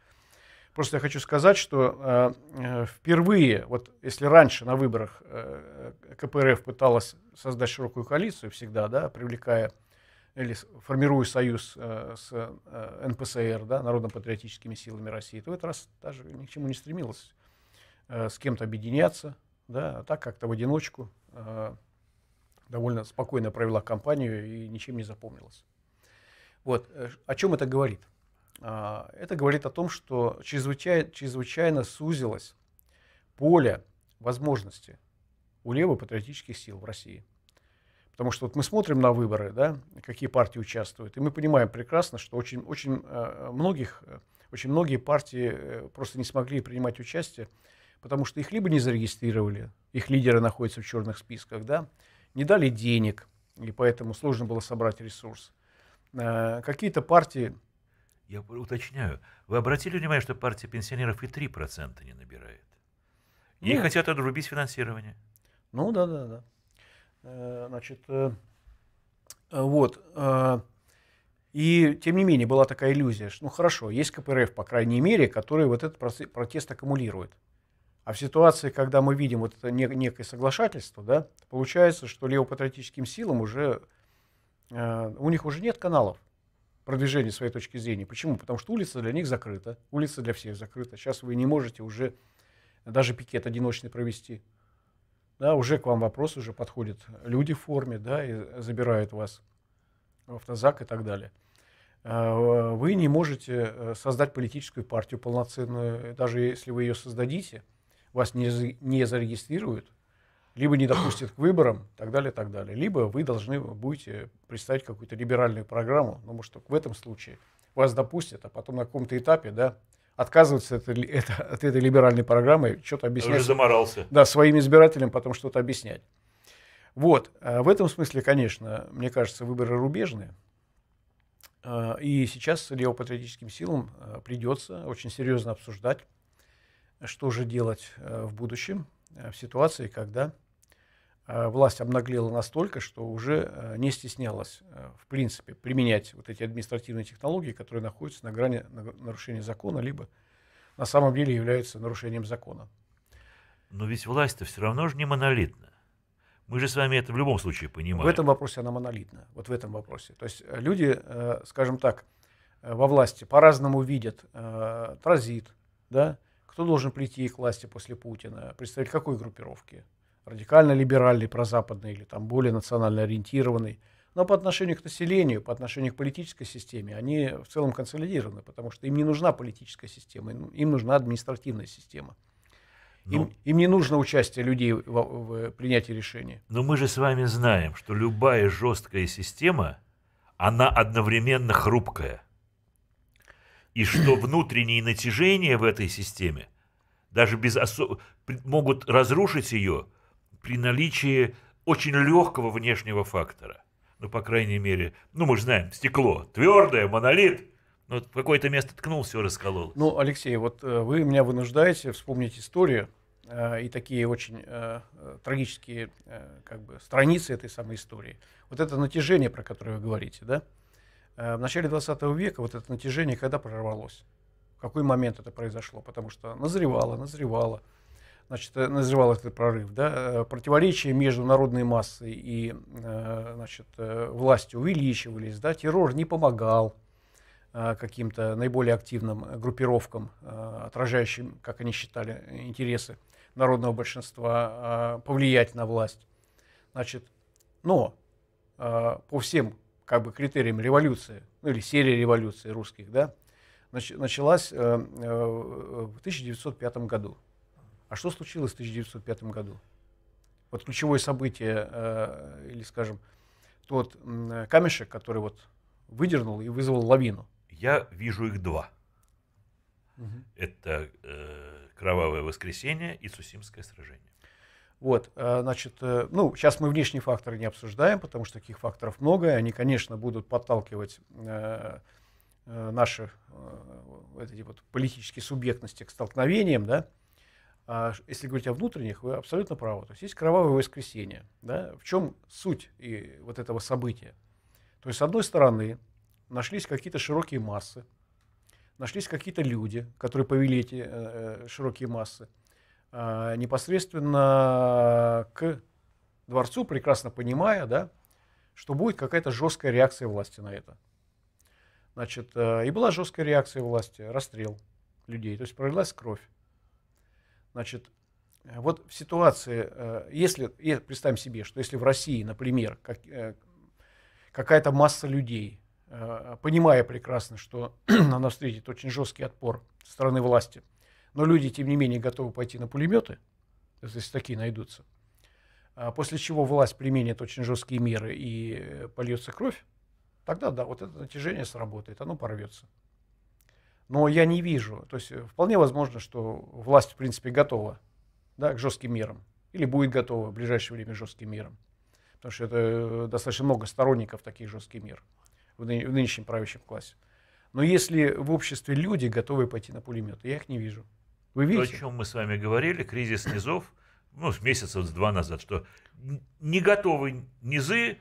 Просто я хочу сказать, что э, э впервые, вот если раньше на выборах э, КПРФ пыталась создать широкую коалицию всегда, да, привлекая или формирую союз э, с э, НПСР, да, Народно-патриотическими силами России, то в этот раз даже ни к чему не стремилась э, с кем-то объединяться, да, а так как-то в одиночку довольно спокойно провела кампанию и ничем не запомнилась. Вот. О чем это говорит? А, это говорит о том, что чрезвычай, чрезвычайно сузилось поле возможности у левых патриотических сил в России – Потому что вот мы смотрим на выборы, да, какие партии участвуют, и мы понимаем прекрасно, что очень, очень, э, многих, э, очень многие партии э, просто не смогли принимать участие, потому что их либо не зарегистрировали, их лидеры находятся в черных списках, да, не дали денег, и поэтому сложно было собрать ресурс. Какие-то партии... Я уточняю. Вы обратили внимание, что партия пенсионеров и 3% не набирает? Ей ну, хотят отрубить финансирование. Ну да, да, да. Э, значит, э, э, вот. И, тем не менее, была такая иллюзия, что, ну, хорошо, есть КПРФ, по крайней мере, который вот этот протест аккумулирует. А в ситуации, когда мы видим вот это некое соглашательство, да, получается, что левопатриотическим силам уже, у них уже нет каналов продвижения своей точки зрения. Почему? Потому что улица для них закрыта, улица для всех закрыта. Сейчас вы не можете уже даже пикет одиночный провести да, уже к вам вопрос, уже подходят люди в форме, да, и забирают вас в автозак и так далее. Э, вы не можете э, создать политическую партию полноценную, даже если вы ее создадите, вас не, не зарегистрируют, либо не допустят к выборам, и так далее, так далее. Либо вы должны будете представить какую-то либеральную программу, потому что в этом случае вас допустят, а потом на каком-то этапе, да, отказываться от, это, от этой либеральной программы, что-то объяснять. Уже заморался. Да, своим избирателям потом что-то объяснять. Вот, э, в этом смысле, конечно, мне кажется, выборы рубежные. Э, и сейчас левопатриотическим силам э, придется очень серьезно обсуждать, что же делать в будущем, в ситуации, когда Э, власть обнаглела настолько, что уже э, не стеснялась, э, в принципе, применять вот эти административные технологии, которые находятся на грани нарушения закона, либо на самом деле являются нарушением закона. Но ведь власть-то все равно же не монолитна. Мы же с вами это в любом случае понимаем. В этом вопросе она монолитна. Вот в этом вопросе. То есть люди, скажем так, во власти по-разному видят транзит, да, кто должен прийти к власти после Путина, Представить, какой группировки, радикально либеральный, прозападный или там более национально ориентированный. Но по отношению к населению, по отношению к политической системе, они в целом консолидированы, потому что им не нужна политическая система, им нужна административная система. Ну, им, не нужно участие людей в, в принятии решений. Но мы же с вами знаем, что любая жесткая система, она одновременно хрупкая. И что внутренние натяжения в этой системе даже без осо... могут разрушить ее при наличии очень легкого внешнего фактора. Ну, по крайней мере, ну, мы же знаем, стекло твердое, монолит, но ну, в какое-то место ткнул, все расколол. Ну, Алексей, вот э, вы меня вынуждаете вспомнить историю э, и такие очень э, э, трагические э, как бы, страницы этой самой истории. Вот это натяжение, про которое вы говорите, да? Э, в начале 20 века вот это натяжение когда прорвалось? В какой момент это произошло? Потому что назревало, назревало значит, э, называл этот прорыв, да, э, противоречия между народной массой и э, значит, властью увеличивались, да, террор не помогал каким-то наиболее активным группировкам, отражающим, как они считали, интересы народного большинства, повлиять на власть. Значит, но по всем как бы, критериям революции, ну или серии революций русских, да, началась в 1905 году. А что случилось в 1905 году? Вот ключевое событие, э, или, скажем, тот камешек, который вот выдернул и вызвал лавину. Я вижу их два. Угу. Это э, кровавое воскресенье и Цусимское сражение. Вот, э, значит, э, ну, сейчас мы внешние факторы не обсуждаем, потому что таких факторов много, и они, конечно, будут подталкивать наши вот эти вот политические субъектности к столкновениям, да, а, если говорить о внутренних, вы абсолютно правы. То есть есть кровавое воскресенье. Да? В чем суть и вот этого события? То есть, с одной стороны, нашлись какие-то широкие массы, нашлись какие-то люди, которые повели эти э, э широкие массы э, непосредственно к дворцу, прекрасно понимая, да, что будет какая-то жесткая реакция власти на это. Значит, э, и была жесткая реакция власти, расстрел людей, то есть пролилась кровь. Значит, э, вот в ситуации, э, если, представим себе, что если в России, например, как, э, какая-то масса людей, понимая прекрасно, что она встретит очень жесткий отпор со стороны власти, но люди, тем не менее, готовы пойти на пулеметы, если такие найдутся, а после чего власть применит очень жесткие меры и польется кровь, тогда да, вот это натяжение сработает, оно порвется но я не вижу. То есть э, вполне возможно, что власть, в принципе, готова да, к жестким мерам. Или будет готова в ближайшее время к жестким мерам. Потому что это э, достаточно много сторонников таких жестких мер в, нынешнем правящем классе. Но если в обществе люди готовы пойти на пулемет, я их не вижу. Вы видите? То, о чем мы с вами говорили, кризис низов, ну, месяцев с два назад, что не готовы низы,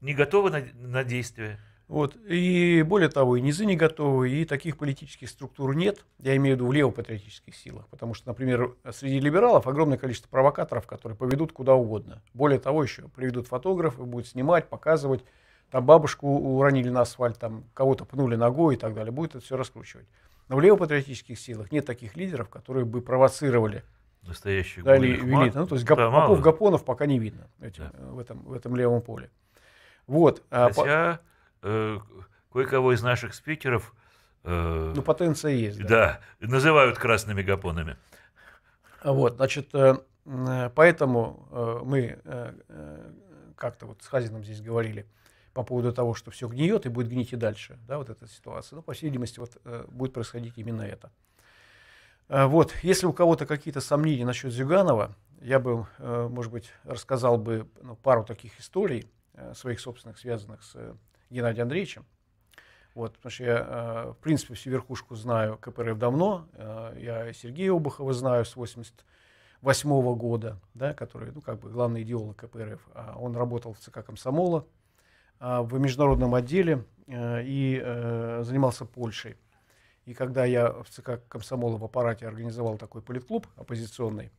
не готовы на, на действия. Вот. И более того, и низы не готовы, и таких политических структур нет. Я имею в виду в левопатриотических силах. Потому что, например, среди либералов огромное количество провокаторов, которые поведут куда угодно. Более того, еще приведут фотографы, будут снимать, показывать. Там бабушку уронили на асфальт, там кого-то пнули ногой и так далее. Будет это все раскручивать. Но в левопатриотических силах нет таких лидеров, которые бы провоцировали настоящих да, или велит. Ну, то есть гап, гапонов пока не видно этим, да. Э, в, этом, в этом левом поле. Вот. А Хотя... Э, кое-кого из наших спикеров... Э, ну, потенция есть. Да. да, называют красными гапонами. Вот, значит, э, поэтому мы как-то вот с Хазином здесь говорили по поводу того, что все гниет и будет гнить и дальше, да, вот эта ситуация. Ну, по всей видимости, вот будет происходить именно это. Вот, если у кого-то какие-то сомнения насчет Зюганова, я бы, может быть, рассказал бы ну, пару таких историй своих собственных, связанных с Геннадием Андреевичем. Вот, потому что я, э, в принципе, всю верхушку знаю КПРФ давно. Э, я Сергея Обухова знаю с 88 -го года, да, который, ну, как бы, главный идеолог КПРФ. А он работал в ЦК Комсомола э, в международном отделе и занимался Польшей. И когда я в ЦК Комсомола в аппарате организовал такой политклуб оппозиционный,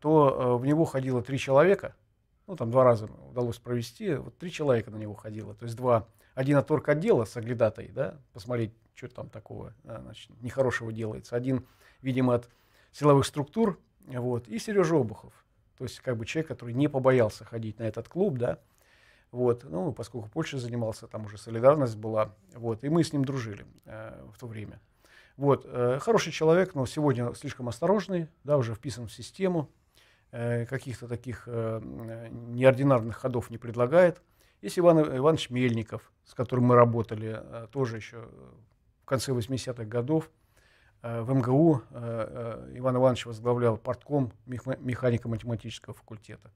то в него ходило три человека – ну, там два раза удалось провести, вот три человека на него ходило, то есть два. Один от отдела с оглядатой, да, посмотреть, что там такого, да, значит, нехорошего делается. Один, видимо, от силовых структур, вот, и Сережа Обухов. То есть, как бы человек, который не побоялся ходить на этот клуб, да, вот, ну, поскольку Польша занимался, там уже солидарность была, вот, и мы с ним дружили э, в то время. Вот, э, хороший человек, но сегодня слишком осторожный, да, уже вписан в систему, Э, каких-то таких э, неординарных ходов не предлагает. Есть Иван э, Иванович Мельников, с которым мы работали тоже еще в конце 80-х годов. В МГУ Иван Иванович возглавлял портком механико-математического факультета.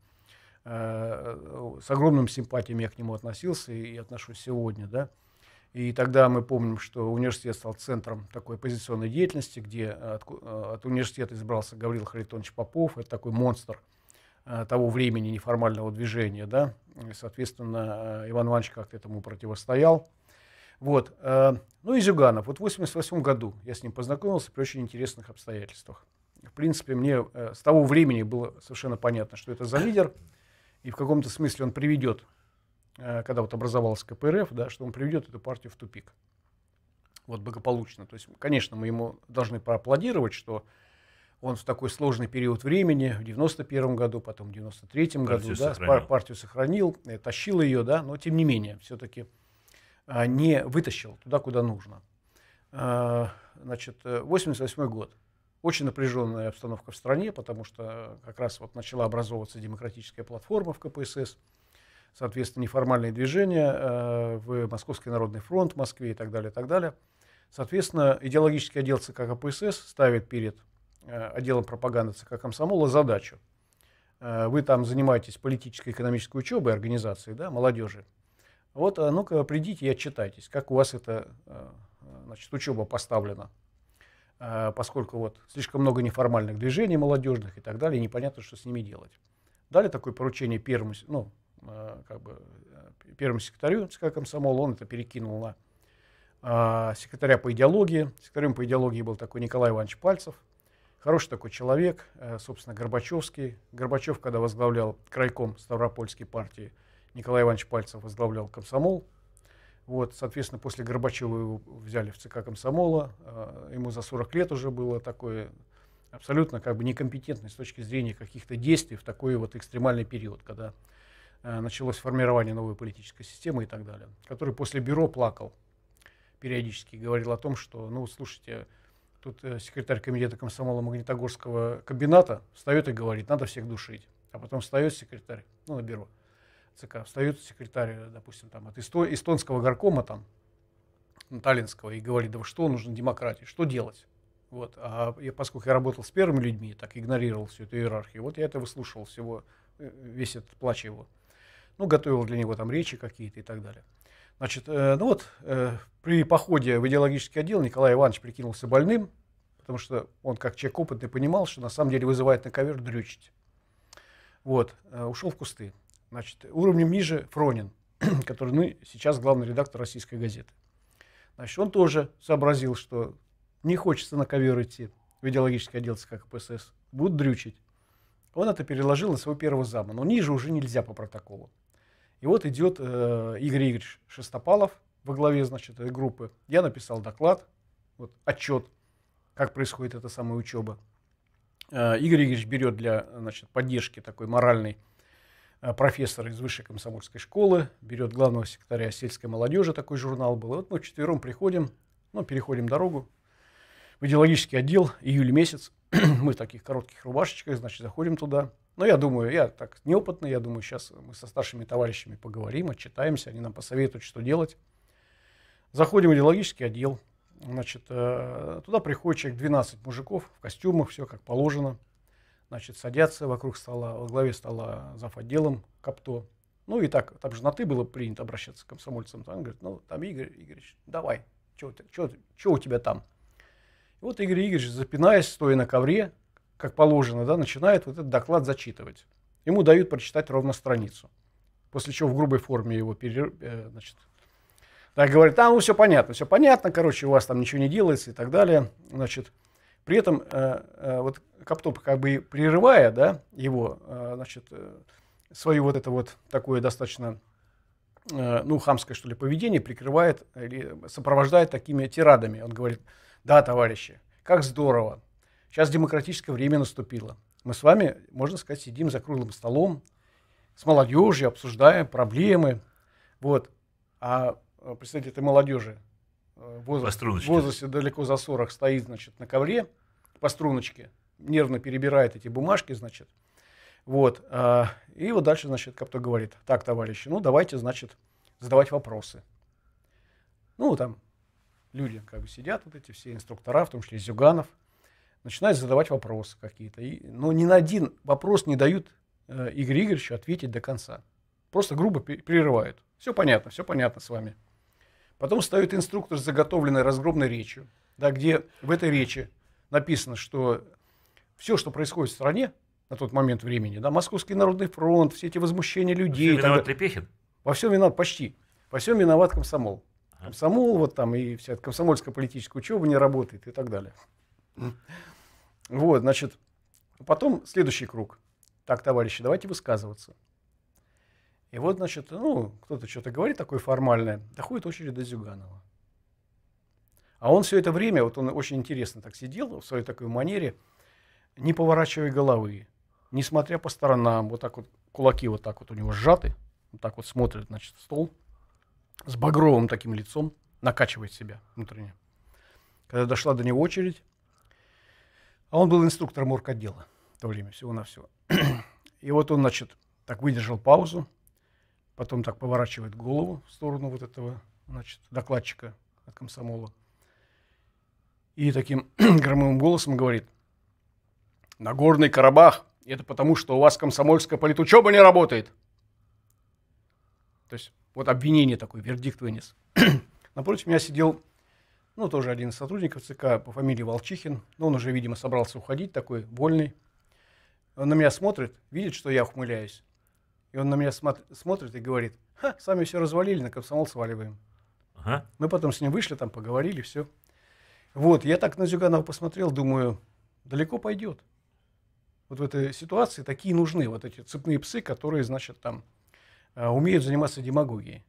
С огромным симпатиями я к нему относился и отношусь сегодня. Да? И тогда мы помним, что университет стал центром такой оппозиционной деятельности, где э, от, э, от университета избрался Гаврил Харитонович Попов. Это такой монстр э, того времени неформального движения. Да? И, соответственно, Иван Иванович как-то этому противостоял. Вот. Ну и Зюганов. Вот в 88 году я с ним познакомился при очень интересных обстоятельствах. В принципе, мне с того времени было совершенно понятно, что это за лидер, и в каком-то смысле он приведет Э, когда вот образовалась КПРФ, да, что он приведет эту партию в тупик. Вот благополучно. То есть, конечно, мы ему должны поаплодировать, что он в такой сложный период времени, в 91 году, потом в 93 году, да, сохранил. партию сохранил, э, тащил ее, да, но тем не менее, все-таки а, не вытащил туда, куда нужно. А, значит, 88 э, год. Очень напряженная обстановка в стране, потому что как раз вот начала образовываться демократическая платформа в КПСС – соответственно, неформальные движения э, в Московский народный фронт в Москве и так далее, и так далее. Соответственно, идеологический отдел ЦК КПСС ставит перед э, отделом пропаганды ЦК Комсомола задачу. Э, вы там занимаетесь политической и экономической учебой организации, да, молодежи. Вот, а ну-ка, придите и отчитайтесь, как у вас эта значит, учеба поставлена. Поскольку вот слишком много неформальных движений молодежных и так далее, непонятно, что с ними делать. Дали такое поручение первому, ну, Э, как бы э, первому секретарю ЦК комсомола, он это перекинул на а, секретаря по идеологии. Секретарем по идеологии был такой Николай Иванович Пальцев, хороший такой человек, э, собственно, Горбачевский. Горбачев, когда возглавлял крайком Ставропольской партии, Николай Иванович Пальцев возглавлял комсомол. Вот, соответственно, после Горбачева его взяли в ЦК комсомола. Ему за 40 лет уже было такое абсолютно как бы некомпетентный с точки зрения каких-то действий в такой вот экстремальный период, когда Э, началось формирование новой политической системы и так далее, который после бюро плакал периодически, говорил о том, что, ну, слушайте, тут э, секретарь комитета комсомола Магнитогорского комбината встает и говорит, надо всех душить. А потом встает секретарь, ну, на бюро ЦК, встает секретарь, э, допустим, там, от эсто, эстонского горкома, там, таллинского, и говорит, да что нужно демократии, что делать? Вот. А я, поскольку я работал с первыми людьми, так игнорировал всю эту иерархию, вот я это выслушал всего, весь этот плач его ну, готовил для него там речи какие-то и так далее. Значит, э, ну вот, э, при походе в идеологический отдел Николай Иванович прикинулся больным, потому что он, как человек опытный, понимал, что на самом деле вызывает на ковер дрючить. Вот, э, ушел в кусты. Значит, уровнем ниже Фронин, который ну, сейчас главный редактор российской газеты. Значит, он тоже сообразил, что не хочется на ковер идти в идеологический отдел ЦК КПСС, будут дрючить. Он это переложил на своего первого зама, но ниже уже нельзя по протоколу. И вот идет э, Игорь Игоревич Шестопалов во главе, значит, этой группы. Я написал доклад, вот, отчет, как происходит эта самая учеба. Э, Игорь Игоревич берет для, значит, поддержки такой моральной э, профессора из высшей комсомольской школы, берет главного секретаря сельской молодежи, такой журнал был. И вот мы вчетвером приходим, ну, переходим дорогу, в идеологический отдел, июль месяц, мы в таких коротких рубашечках, значит, заходим туда. Но я думаю, я так неопытный, я думаю, сейчас мы со старшими товарищами поговорим, отчитаемся, они нам посоветуют, что делать. Заходим в идеологический отдел, значит, э, туда приходит человек 12 мужиков в костюмах, все как положено. Значит, садятся вокруг стола, во главе стола зав. отделом Капто. Ну и так, там же на «ты» было принято обращаться к комсомольцам. там говорит, ну, там Игорь Игоревич, давай, что у тебя там? вот Игорь Игоревич, запинаясь, стоя на ковре, как положено, да, начинает вот этот доклад зачитывать. Ему дают прочитать ровно страницу. После чего в грубой форме его перер... Э, значит, так говорит, а, ну все понятно, все понятно, короче, у вас там ничего не делается и так далее. Значит, при этом э, э, вот Коптоп как бы прерывая, да, его, значит, э, свою вот это вот такое достаточно, ну, хамское, что ли, поведение прикрывает или сопровождает такими тирадами. Он говорит, да, товарищи, как здорово. Сейчас демократическое время наступило. Мы с вами, можно сказать, сидим за круглым столом, с молодежью обсуждаем проблемы. Вот. А э, представитель этой молодежи э, в возрасте, в возрасте далеко за 40 стоит, значит, на ковре по струночке, нервно перебирает эти бумажки, значит. Вот. А, и вот дальше, значит, как-то говорит, так, товарищи, ну, давайте, значит, задавать вопросы. Ну, там, люди как бы сидят, вот эти все инструктора, в том числе Зюганов, начинают задавать вопросы какие-то. И, но ну, ни на один вопрос не дают э, Игорю Игоревичу ответить до конца. Просто грубо прерывают. Все понятно, все понятно с вами. Потом встает инструктор с заготовленной разгромной речью, да, где в этой речи написано, что все, что происходит в стране на тот момент времени, да, Московский народный фронт, все эти возмущения людей. Во всем виноват Трепехин? Во всем виноват, почти. Во всем виноват комсомол комсомол, вот там и вся эта комсомольская политическая учеба не работает и так далее. Вот, значит, потом следующий круг. Так, товарищи, давайте высказываться. И вот, значит, ну, кто-то что-то говорит такое формальное, доходит очередь до Зюганова. А он все это время, вот он очень интересно так сидел в своей такой манере, не поворачивая головы, не смотря по сторонам, вот так вот кулаки вот так вот у него сжаты, вот так вот смотрит, значит, в стол – с багровым таким лицом, накачивает себя внутренне. Когда дошла до него очередь, а он был инструктором орготдела в то время, всего-навсего. И вот он, значит, так выдержал паузу, потом так поворачивает голову в сторону вот этого, значит, докладчика от комсомола. И таким громовым голосом говорит, Нагорный Карабах, это потому, что у вас комсомольская политучеба не работает. То есть вот обвинение такое, вердикт вынес. Напротив меня сидел, ну, тоже один из сотрудников ЦК по фамилии Волчихин. Но ну, он уже, видимо, собрался уходить, такой вольный. Он на меня смотрит, видит, что я ухмыляюсь. И он на меня смо- смотрит и говорит, ха, сами все развалили, на комсомол сваливаем. Ага. Мы потом с ним вышли, там поговорили, все. Вот, я так на Зюганова посмотрел, думаю, далеко пойдет. Вот в этой ситуации такие нужны, вот эти цепные псы, которые, значит, там Э, умеют заниматься демагогией.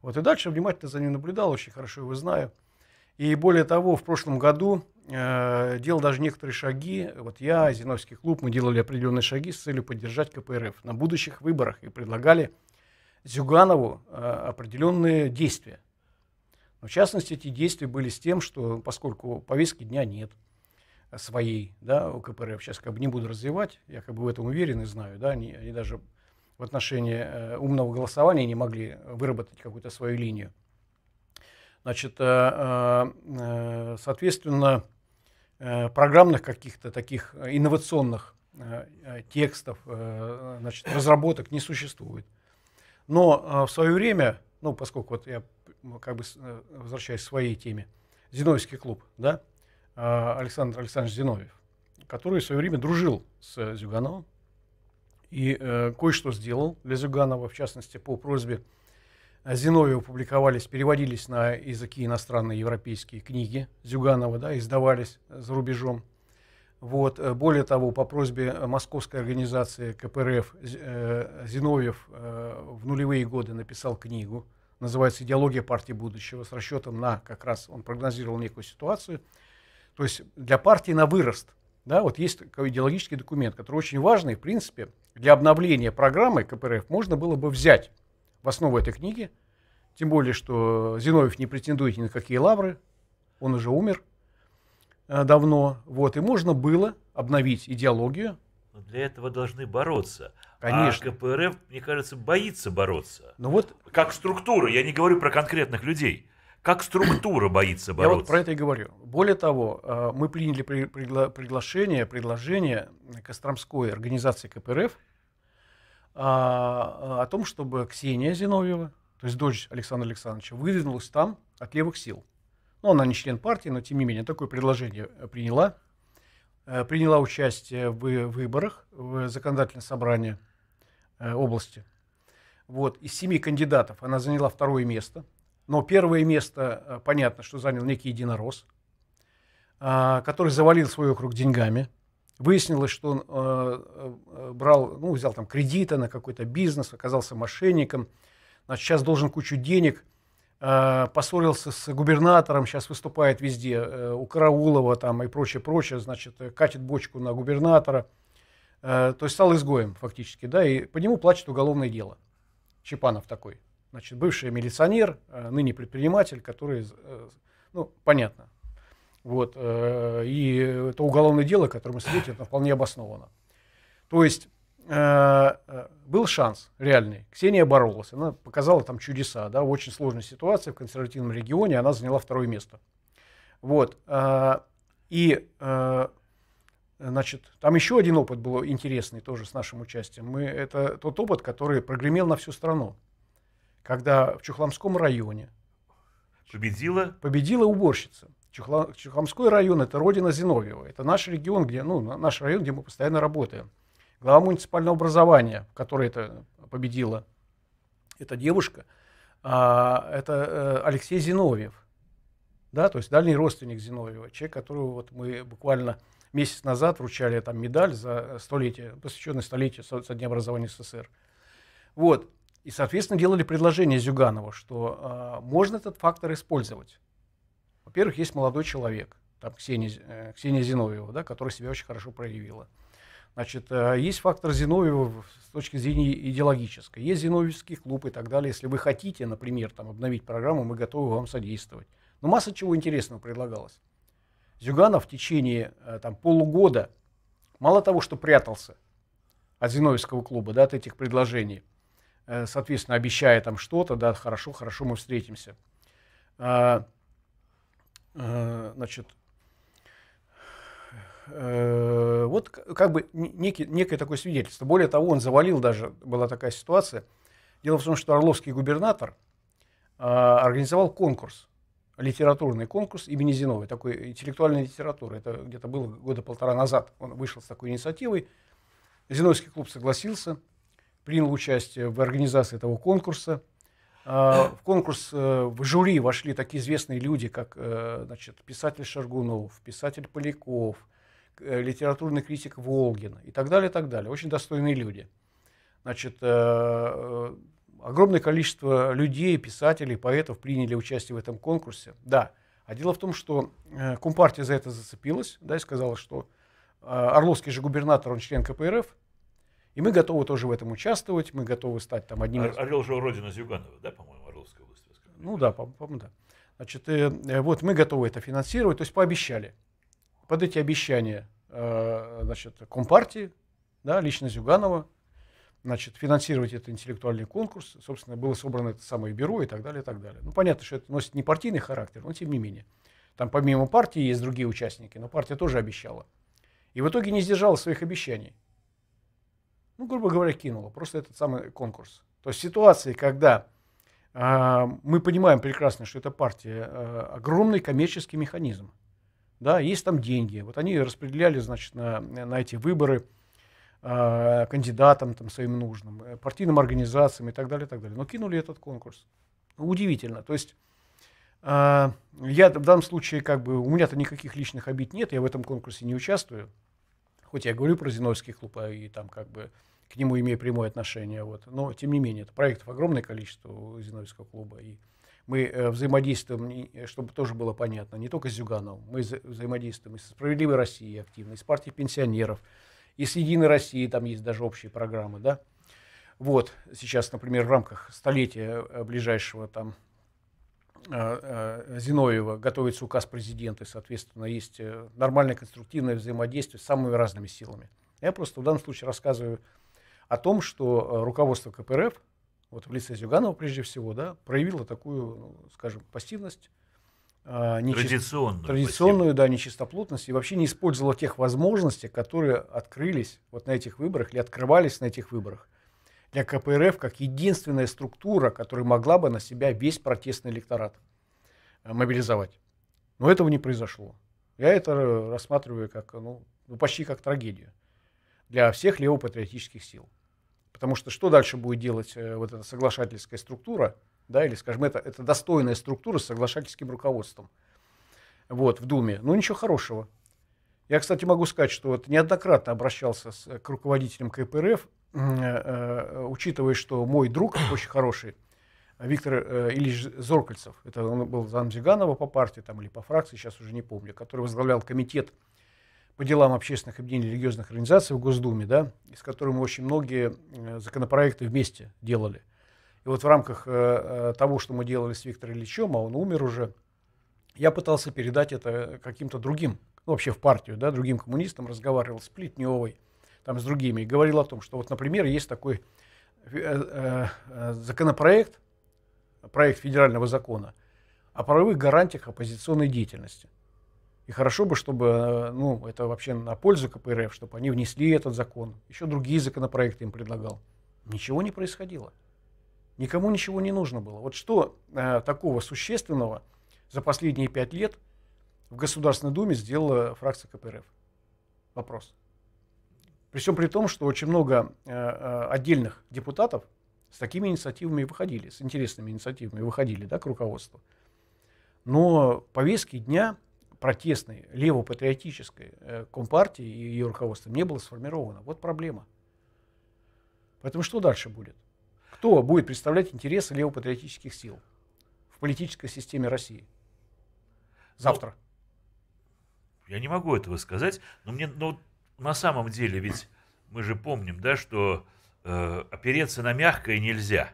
Вот и дальше внимательно за ним наблюдал, очень хорошо его знаю. И более того, в прошлом году э, делал даже некоторые шаги. Вот я, Зиновский клуб, мы делали определенные шаги с целью поддержать КПРФ на будущих выборах и предлагали Зюганову э, определенные действия. Но в частности, эти действия были с тем, что поскольку повестки дня нет своей, да, у КПРФ, сейчас как бы не буду развивать, я как бы в этом уверен и знаю, да, они, они даже в отношении э, умного голосования не могли выработать какую-то свою линию. Значит, э, э, соответственно, программных каких-то таких инновационных текстов, значит, разработок не существует. Но в свое время, ну, поскольку вот я как бы возвращаюсь к своей теме, Зиновьевский клуб, да, Александр Александрович Зиновьев, который в свое время дружил с Зюгановым, и э, кое-что сделал. Для Зюганова, в частности, по просьбе Зиновьева публиковались, переводились на языки иностранные европейские книги Зюганова, да, издавались за рубежом. Вот. Э, более того, по просьбе московской организации КПРФ э, Зиновьев э, в нулевые годы написал книгу, называется «Идеология партии будущего», с расчетом на, как раз он прогнозировал некую ситуацию, то есть для партии на вырост. Да, вот есть идеологический документ, который очень важный, в принципе, для обновления программы КПРФ можно было бы взять в основу этой книги, тем более, что Зиновьев не претендует ни на какие лавры, он уже умер э, давно, вот, и можно было обновить идеологию. Но для этого должны бороться. Конечно. А КПРФ, мне кажется, боится бороться. Ну вот... Как структура, я не говорю про конкретных людей. Как структура боится бороться? Я вот про это и говорю. Более того, э, мы приняли пригла приглашение, предложение Костромской организации КПРФ а, э, о том, чтобы Ксения Зиновьева, то есть дочь Александра Александровича, выдвинулась там от левых сил. Ну, она не член партии, но тем не менее такое предложение э, приняла. Приняла участие в выборах в законодательное собрание области. Вот, из семи кандидатов она заняла второе место – но первое место, э, понятно, что занял некий единорос, а, который завалил свой округ деньгами. Выяснилось, что он э, э, брал, ну, взял там кредиты на какой-то бизнес, оказался мошенником. Значит, сейчас должен кучу денег. А, поссорился с губернатором, сейчас выступает везде, у Караулова там и прочее, прочее. Значит, катит бочку на губернатора. То есть стал изгоем фактически, да, и по нему плачет уголовное дело. Чепанов такой значит, бывший милиционер, э, ныне предприниматель, который, э, ну, понятно. Вот, э, и это уголовное дело, которому следует, это вполне обосновано. То есть был шанс реальный. Ксения боролась, она показала там чудеса, да, в очень сложной ситуации в консервативном регионе она заняла второе место. Вот, и Значит, там еще один опыт был интересный тоже с нашим участием. Мы, это тот опыт, который прогремел на всю страну когда в Чухламском районе победила, победила уборщица. Чухла, Чухламской район – это родина Зиновьева. Это наш регион, где, ну, наш район, где мы постоянно работаем. Глава муниципального образования, которая это победила, это девушка, а, это э, Алексей Зиновьев. Да, то есть дальний родственник Зиновьева, человек, которого вот мы буквально месяц назад вручали там медаль за столетие, посвященное столетию со дня образования СССР. Вот. И, соответственно, делали предложение Зюганову, что э, можно этот фактор использовать. Во-первых, есть молодой человек, там Ксения, э, Ксения Зиновьева, да, которая себя очень хорошо проявила. Значит, э, есть фактор Зиновьева с точки зрения идеологической. Есть Зиновьевский клуб и так далее. Если вы хотите, например, там, обновить программу, мы готовы вам содействовать. Но масса чего интересного предлагалось. Зюганов в течение э, там, полугода мало того, что прятался от Зиновьевского клуба, да, от этих предложений – Э, соответственно, обещая там что-то, да, хорошо, хорошо, мы встретимся. А, э, значит, э, вот как бы некий, некое такое свидетельство. Более того, он завалил даже, была такая ситуация. Дело в том, что Орловский губернатор а, организовал конкурс, литературный конкурс имени Зиновой, такой интеллектуальной литературы. Это где-то было года полтора назад. Он вышел с такой инициативой. Зиновский клуб согласился – принял участие в организации этого конкурса. А, в конкурс э, в жюри вошли такие известные люди, как э, значит, писатель Шаргунов, писатель Поляков, э, литературный критик Волгин и так далее, и так далее. Очень достойные люди. Значит, огромное количество людей, писателей, поэтов приняли участие в этом конкурсе. Да, а дело в том, что Компартия за это зацепилась, да, и сказала, что Орловский же губернатор, он член КПРФ, и мы готовы тоже в этом участвовать, мы готовы стать там одним... Из... Орел же родина Зюганова, да, по-моему, Орловская область? Ну да, по-моему, да. Значит, э, э, вот мы готовы это финансировать, то есть пообещали. Под эти обещания, э, значит, Компартии, да, лично Зюганова, значит, финансировать этот интеллектуальный конкурс, собственно, было собрано это самое бюро и так далее, и так далее. Ну, понятно, что это носит не партийный характер, но тем не менее. Там помимо партии есть другие участники, но партия тоже обещала. И в итоге не сдержала своих обещаний ну, грубо говоря, кинуло. Просто этот самый конкурс. То есть ситуации, когда э, мы понимаем прекрасно, что эта партия, э, огромный коммерческий механизм. Да, есть там деньги. Вот они распределяли, значит, на, на эти выборы э, кандидатам там, своим нужным, э, партийным организациям и так далее, и так далее. Но кинули этот конкурс. Ну, удивительно. То есть я в данном случае, как бы, у меня-то никаких личных обид нет, я в этом конкурсе не участвую. Хоть я говорю про Зиновский клуб, а и там как бы к нему имею прямое отношение. Вот. Но, тем не менее, это проектов огромное количество у Зиновьевского клуба. И мы э, взаимодействуем, чтобы тоже было понятно, не только с Зюгановым. Мы вза взаимодействуем и со «Справедливой Россией» активно, и с партией пенсионеров, и с «Единой Россией», там есть даже общие программы, да. Вот, сейчас, например, в рамках столетия э, ближайшего там Э, э, Зиновьева готовится указ президента, и, соответственно, есть э, нормальное конструктивное взаимодействие с самыми разными силами. Я просто в данном случае рассказываю о том, что руководство КПРФ, вот в лице Зюганова прежде всего, да, проявило такую, ну, скажем, пассивность, нечист... традиционную, традиционную да, нечистоплотность и вообще не использовала тех возможностей, которые открылись вот на этих выборах или открывались на этих выборах для КПРФ как единственная структура, которая могла бы на себя весь протестный электорат э, мобилизовать. Но этого не произошло. Я это рассматриваю как, ну, ну, почти как трагедию для всех левопатриотических сил. Потому что что дальше будет делать э, вот эта соглашательская структура, да, или, скажем, это, это достойная структура с соглашательским руководством вот, в Думе? Ну, ничего хорошего. Я, кстати, могу сказать, что вот неоднократно обращался с, э, к руководителям КПРФ Э, э, учитывая, что мой друг очень хороший, Виктор э, Ильич Зоркальцев, это он был за Зиганова по партии там, или по фракции, сейчас уже не помню, который возглавлял комитет по делам общественных объединений религиозных организаций в Госдуме, да, с которым очень многие законопроекты вместе делали. И вот в рамках того, что мы делали с Виктором Ильичем, а он умер уже, я пытался передать это каким-то другим, ну, вообще в партию, да, другим коммунистам, разговаривал с Плетневой, там с другими, и говорил о том, что вот, например, есть такой э, э, законопроект, проект федерального закона о правовых гарантиях оппозиционной деятельности. И хорошо бы, чтобы, э, ну, это вообще на пользу КПРФ, чтобы они внесли этот закон. Еще другие законопроекты им предлагал. Ничего не происходило. Никому ничего не нужно было. Вот что э, такого существенного за последние пять лет в Государственной Думе сделала фракция КПРФ? Вопрос. Причем при том, что очень много э, э, отдельных депутатов с такими инициативами выходили, с интересными инициативами выходили да, к руководству. Но повестки дня протестной, левопатриотической э, Компартии и ее руководства не было сформировано. Вот проблема. Поэтому что дальше будет? Кто будет представлять интересы левопатриотических сил в политической системе России? Ну, Завтра. Ну, я не могу этого сказать, но мне но ну, на самом деле ведь мы же помним, да, что э, опереться на мягкое нельзя.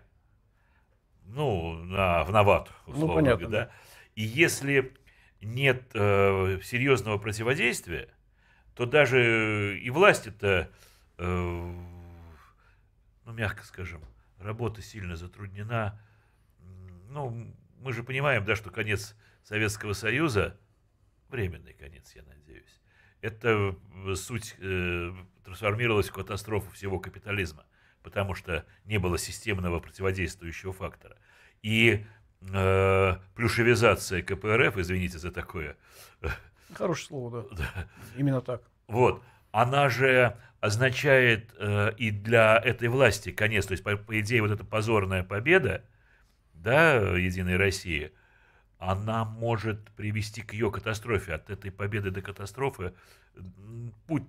Ну, на, в новату, ну, условно ну, говоря, да? И если нет э, серьезного противодействия, то даже и власть то э, ну, мягко скажем, работа сильно затруднена. Ну, мы же понимаем, да, что конец Советского Союза, временный конец, я надеюсь, это э, суть э, трансформировалась в катастрофу всего капитализма, потому что не было системного противодействующего фактора. И э, плюшевизация КПРФ, извините за такое. Хорошее слово, да. да. Именно так. Вот. Она же означает э, и для этой власти конец. То есть, по, по идее, вот эта позорная победа, да, Единой России – она может привести к ее катастрофе. От этой победы до катастрофы путь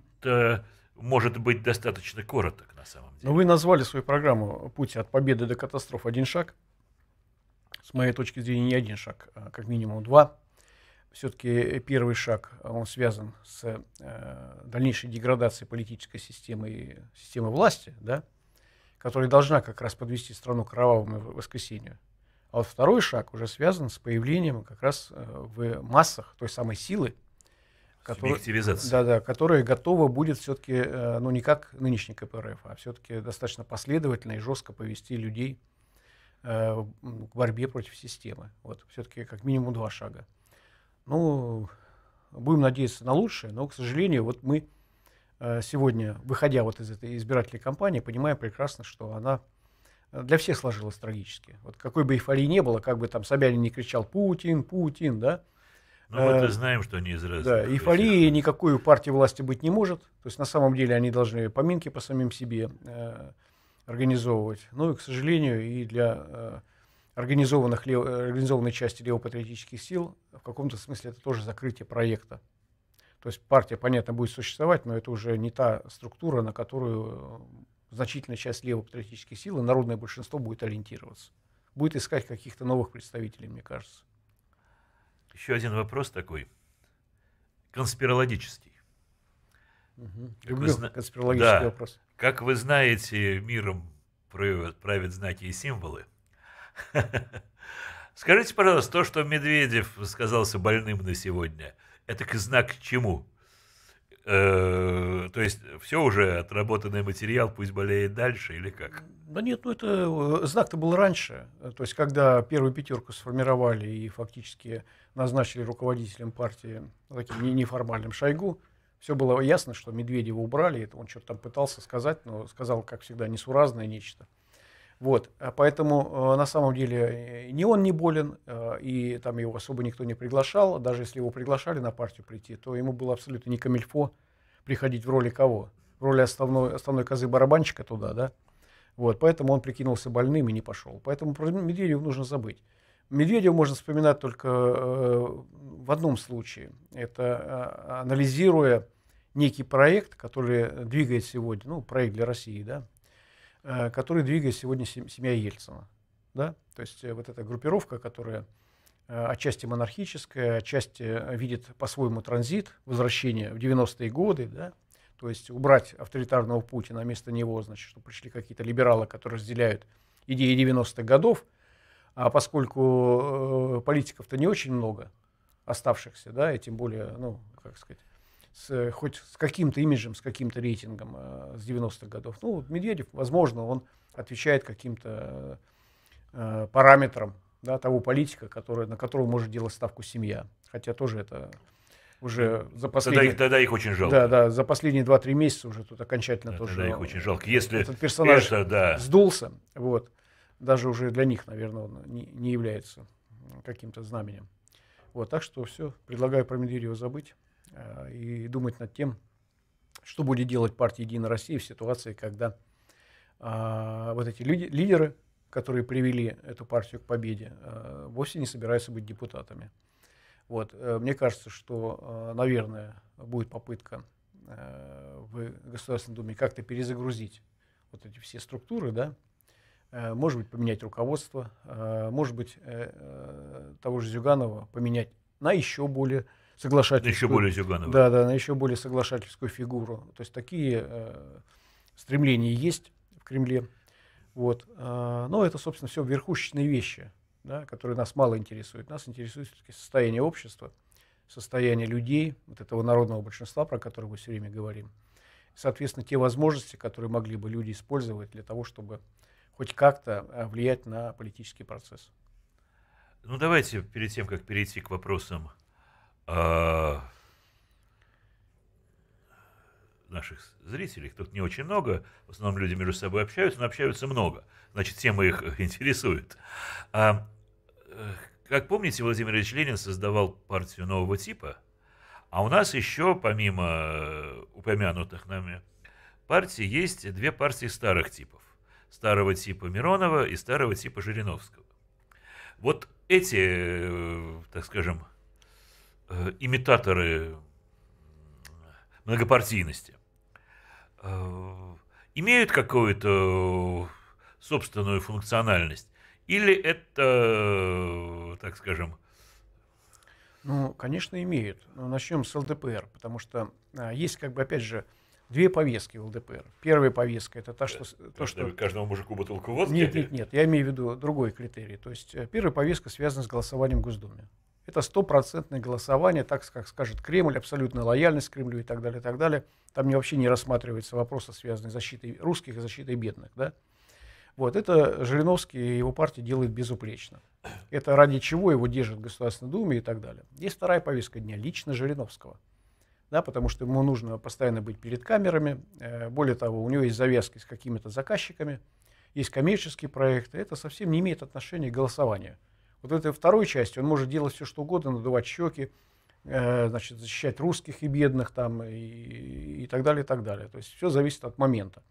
может быть достаточно короток на самом деле. Но вы назвали свою программу «Путь от победы до катастрофы. Один шаг». С моей точки зрения, не один шаг, а как минимум два. Все-таки первый шаг, он связан с э, дальнейшей деградацией политической системы и системы власти, да, которая должна как раз подвести страну к кровавому воскресению – а вот второй шаг уже связан с появлением как раз э, в массах той самой силы, который, да, да, которая готова будет все-таки, э, ну не как нынешний КПРФ, а все-таки достаточно последовательно и жестко повести людей э, к борьбе против системы. Вот все-таки как минимум два шага. Ну, будем надеяться на лучшее, но, к сожалению, вот мы э, сегодня, выходя вот из этой избирательной кампании, понимаем прекрасно, что она для всех сложилось трагически. Вот какой бы эйфории не было, как бы там Собянин не кричал «Путин, Путин», да? Но ну, мы-то э, знаем, что они из разных. Да, эйфории никакой у партии власти быть не может. То есть на самом деле они должны поминки по самим себе э, организовывать. Ну и, к сожалению, и для э, организованных, организованной части левопатриотических сил в каком-то смысле это тоже закрытие проекта. То есть партия, понятно, будет существовать, но это уже не та структура, на которую значительная часть левопатриотической силы, народное большинство будет ориентироваться. Будет искать каких-то новых представителей, мне кажется. Еще один вопрос такой, конспирологический. Угу. Как Люблю вы... конспирологический да. вопрос. Как вы знаете, миром правят знаки и символы. Скажите, пожалуйста, то, что Медведев сказался больным на сегодня, это знак к чему? Э, то есть все уже отработанный материал, пусть болеет дальше или как? Да нет, ну это э, знак-то был раньше. То есть когда первую пятерку сформировали и фактически назначили руководителем партии таким неформальным Шойгу, все было ясно, что Медведева убрали, это он что-то там пытался сказать, но сказал, как всегда, несуразное нечто. Вот, а поэтому э, на самом деле э, ни он не болен, э, и там его особо никто не приглашал. Даже если его приглашали на партию прийти, то ему было абсолютно не камильфо приходить в роли кого? В роли основной, основной козы барабанщика туда, да? Вот, поэтому он прикинулся больным и не пошел. Поэтому про Медведева нужно забыть. Медведева можно вспоминать только в одном случае. Это анализируя некий проект, который двигает сегодня, ну, проект для России, да, Э, который двигает сегодня семья Ельцина. Да? То есть э, вот эта группировка, которая э, отчасти монархическая, отчасти видит по-своему транзит, возвращение в 90-е годы, да? то есть убрать авторитарного Путина, а вместо него, значит, что пришли какие-то либералы, которые разделяют идеи 90-х годов, а поскольку политиков-то не очень много оставшихся, да, и тем более, ну, как сказать, с, э, хоть с каким-то имиджем, с каким-то рейтингом э, с 90-х годов. Ну, Медведев, возможно, он отвечает каким-то э, параметрам да, того политика, который, на которого может делать ставку семья. Хотя тоже это уже за последние... Тогда их, тогда их очень жалко. Да, да, за последние 2-3 месяца уже тут окончательно да, тоже... Тогда их очень жалко. Если этот персонаж это, да. сдулся, вот, даже уже для них, наверное, он не, не является каким-то знаменем. Вот, так что все, предлагаю про Медведева забыть. Э, и думать над тем, что будет делать партия «Единая Россия» в ситуации, когда а, вот эти люди, лидеры, которые привели эту партию к победе, э, вовсе не собираются быть депутатами. Вот. Э, мне кажется, что, наверное, будет попытка в Государственной Думе как-то перезагрузить вот эти все структуры, да, может быть, поменять руководство, может быть, того же Зюганова поменять на еще более соглашательскую... Еще более Зюганова. Да, да, на еще более соглашательскую фигуру. То есть такие э, стремления есть в Кремле. Вот. Э, но это, собственно, все верхушечные вещи, да, которые нас мало интересуют. Нас интересует состояние общества, состояние людей, вот этого народного большинства, про которое мы все время говорим. соответственно, те возможности, которые могли бы люди использовать для того, чтобы хоть как-то э, влиять на политический процесс. Ну давайте перед тем, как перейти к вопросам а, наших зрителей, их тут не очень много, в основном люди между собой общаются, но общаются много, значит, тема их интересует. А, э, как помните, Владимир Ильич Ленин создавал партию нового типа, а у нас еще, помимо э, упомянутых нами партий, есть две партии старых типов. Старого типа Миронова и старого типа Жириновского. Вот эти, э, так скажем, Э, имитаторы многопартийности, э, имеют какую-то собственную функциональность? Или это, так скажем... Ну, конечно, имеют. Но ну, начнем с ЛДПР, потому что а, есть, как бы, опять же, две повестки в ЛДПР. Первая повестка это та, что... Да, то, что... Каждому мужику бутылку водки? Нет, нет, нет. Я имею в виду другой критерий. То есть э, первая повестка связана с голосованием в Госдуме. Это стопроцентное голосование, так как скажет Кремль, абсолютная лояльность к Кремлю и так далее, и так далее. Там не вообще не рассматривается вопросы, связанные с защитой русских и защитой бедных. Да? Вот, это Жириновский и его партия делают безупречно. Это ради чего его держат в Государственной Думе и так далее. Есть вторая повестка дня, лично Жириновского. Да, потому что ему нужно постоянно быть перед камерами. Э, более того, у него есть завязки с какими-то заказчиками, есть коммерческие проекты. Это совсем не имеет отношения к голосованию вот этой второй части он может делать все, что угодно, надувать щеки, э, значит, защищать русских и бедных там и, и так далее, и так далее. То есть все зависит от момента.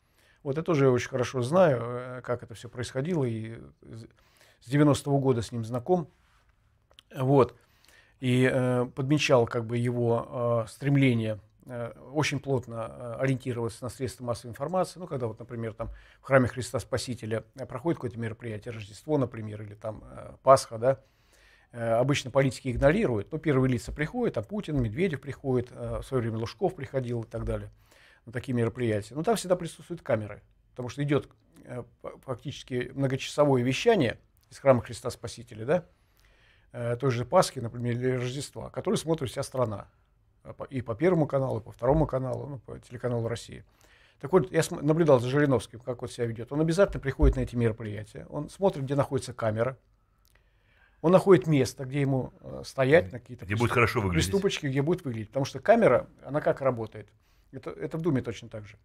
Вот я тоже очень хорошо знаю, э, как это все происходило, и с 90-го года с ним знаком. Вот. И э, подмечал как бы его э, стремление Э, очень плотно э, ориентироваться на средства массовой информации. Ну, когда вот, например, там в храме Христа Спасителя проходит какое-то мероприятие, Рождество, например, или там э, Пасха, да, обычно политики игнорируют, но ну, первые лица приходят, а Путин, Медведев приходит, в свое время Лужков приходил и так далее на такие мероприятия. Но там всегда присутствуют камеры, потому что идет фактически многочасовое вещание из храма Христа Спасителя, да, той же Пасхи, например, или Рождества, которые смотрит вся страна. Э, и по Первому каналу, и по Второму каналу, ну, по телеканалу России. Так вот, я наблюдал за Жириновским, как он себя ведет. Он обязательно приходит на эти мероприятия, он смотрит, где находится камера, он находит место, где ему э, стоять на какие-то где будет хорошо выглядеть. приступочки, где будет выглядеть. Потому что камера, она как работает? Это, это в Думе точно так же.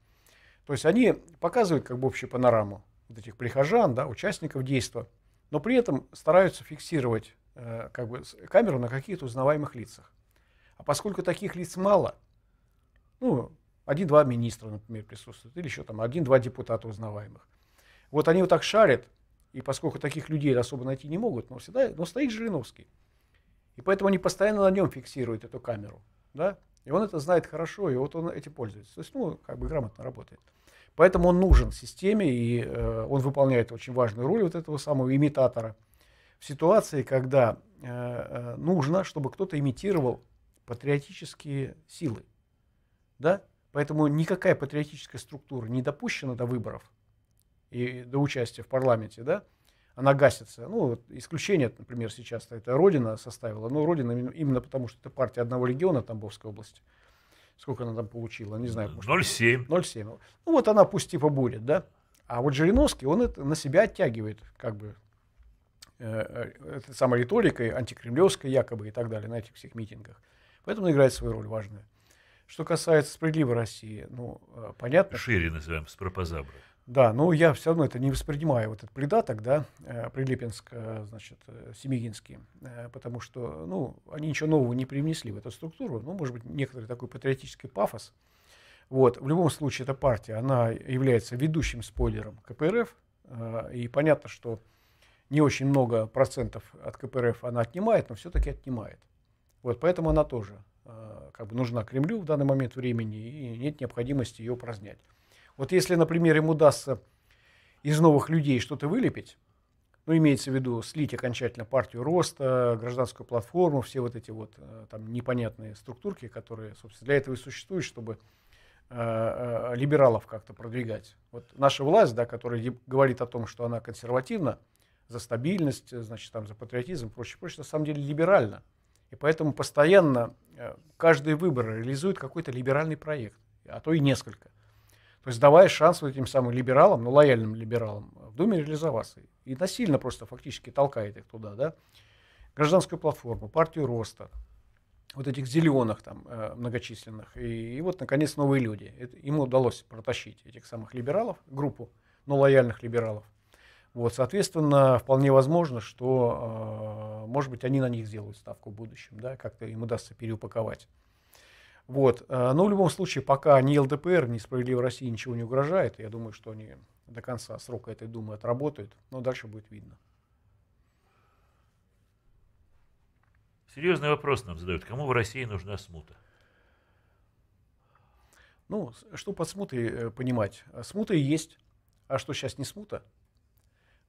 То есть они показывают как бы общую панораму вот этих прихожан, да, участников действия, но при этом стараются фиксировать э, как бы камеру на каких-то узнаваемых лицах. А поскольку таких лиц мало, ну, один-два министра, например, присутствуют, или еще там один-два депутата узнаваемых. Вот они вот так шарят, и поскольку таких людей особо найти не могут, но всегда, но стоит Жириновский. И поэтому они постоянно на нем фиксируют эту камеру, да, и он это знает хорошо, и вот он этим пользуется. То есть, ну, как бы грамотно работает. Поэтому он нужен системе, и э, он выполняет очень важную роль вот этого самого имитатора в ситуации, когда э, э нужно, чтобы кто-то имитировал патриотические силы. Да? Поэтому никакая патриотическая структура не допущена до выборов и до участия в парламенте. Да? Она гасится. Ну, исключение, например, сейчас это Родина составила. Но ну, Родина именно потому, что это партия одного региона Тамбовской области. Сколько она там получила, не знаю. 0,7. 0,7. Ну вот она пусть типа будет, да. А вот Жириновский, он это на себя оттягивает, как бы, э, э, этой самой риторикой, антикремлевской якобы и так далее на этих всех митингах. Поэтому она играет свою роль важную. Что касается справедливой России, ну, э, понятно. Шире называем с пропозабры. Да, но ну, я все равно это не воспринимаю, вот этот придаток, да, э, Прилепинск, э, значит, Семигинский, потому что, ну, они ничего нового не привнесли в эту структуру, ну, может быть, некоторый такой патриотический пафос. Вот, в любом случае, эта партия, она является ведущим спойлером КПРФ, и понятно, что не очень много процентов от КПРФ она отнимает, но все-таки отнимает. Вот, поэтому она тоже э, как бы нужна Кремлю в данный момент времени, и нет необходимости ее упразднять. Вот если, например, им удастся из новых людей что-то вылепить, ну, имеется в виду слить окончательно партию роста, гражданскую платформу, все вот эти вот э, там непонятные структурки, которые, собственно, для этого и существуют, чтобы э, либералов как-то продвигать. Вот наша власть, да, которая говорит о том, что она консервативна, за стабильность, значит, там, за патриотизм, прочее, прочее, на самом деле либерально – и поэтому постоянно э, каждый выбор реализует какой-то либеральный проект, а то и несколько. То есть давая шанс вот этим самым либералам, ну лояльным либералам, э, в Думе реализоваться. И насильно просто фактически толкает их туда, да. Гражданскую платформу, партию роста, вот этих зеленых там э, многочисленных. И, и вот, наконец, новые люди. Это, ему удалось протащить этих самых либералов, группу, но лояльных либералов. Вот, соответственно, вполне возможно, что, э, может быть, они на них сделают ставку в будущем, да, как-то им удастся переупаковать. Вот. Э, но в любом случае, пока ни ЛДПР, ни «Справедливой России» ничего не угрожает, я думаю, что они до конца срока этой Думы отработают, но дальше будет видно. Серьезный вопрос нам задают. Кому в России нужна смута? Ну, что под смутой э, понимать? Смута и есть. А что сейчас не смута?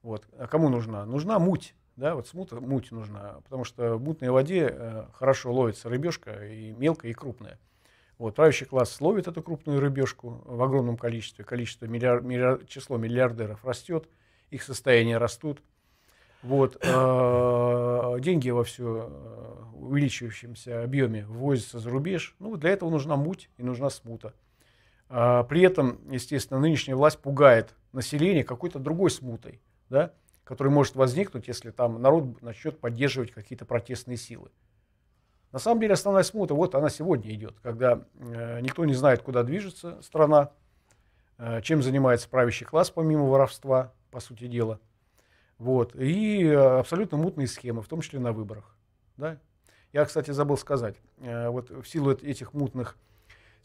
Вот. А кому нужна? Нужна муть. Да, вот смута, муть нужна, потому что в мутной воде э, хорошо ловится рыбешка и мелкая, и крупная. Вот, правящий класс ловит эту крупную рыбешку в огромном количестве, количество миллиар, миллиар, число миллиардеров растет, их состояние растут. Вот, э, деньги во все э, увеличивающемся объеме ввозятся за рубеж. Ну, для этого нужна муть и нужна смута. Э, при этом, естественно, нынешняя власть пугает население какой-то другой смутой да, который может возникнуть, если там народ начнет поддерживать какие-то протестные силы. На самом деле основная смута, вот она сегодня идет, когда э, никто не знает, куда движется страна, э, чем занимается правящий класс, помимо воровства, по сути дела. Вот. И э, абсолютно мутные схемы, в том числе на выборах. Да? Я, кстати, забыл сказать, э, вот в силу этих мутных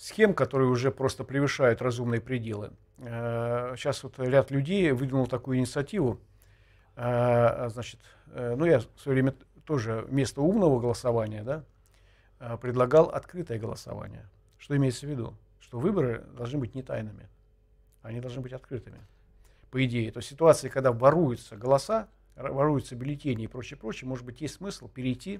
схем, которые уже просто превышают разумные пределы. Сейчас э, вот ряд людей выдвинул такую инициативу. Э, значит, э, ну я в свое время тоже вместо умного голосования да, предлагал открытое голосование. Что имеется в виду? Что выборы должны быть не тайными, они должны быть открытыми. По идее, то есть ситуации, когда воруются голоса, воруются бюллетени и прочее, прочее, может быть, есть смысл перейти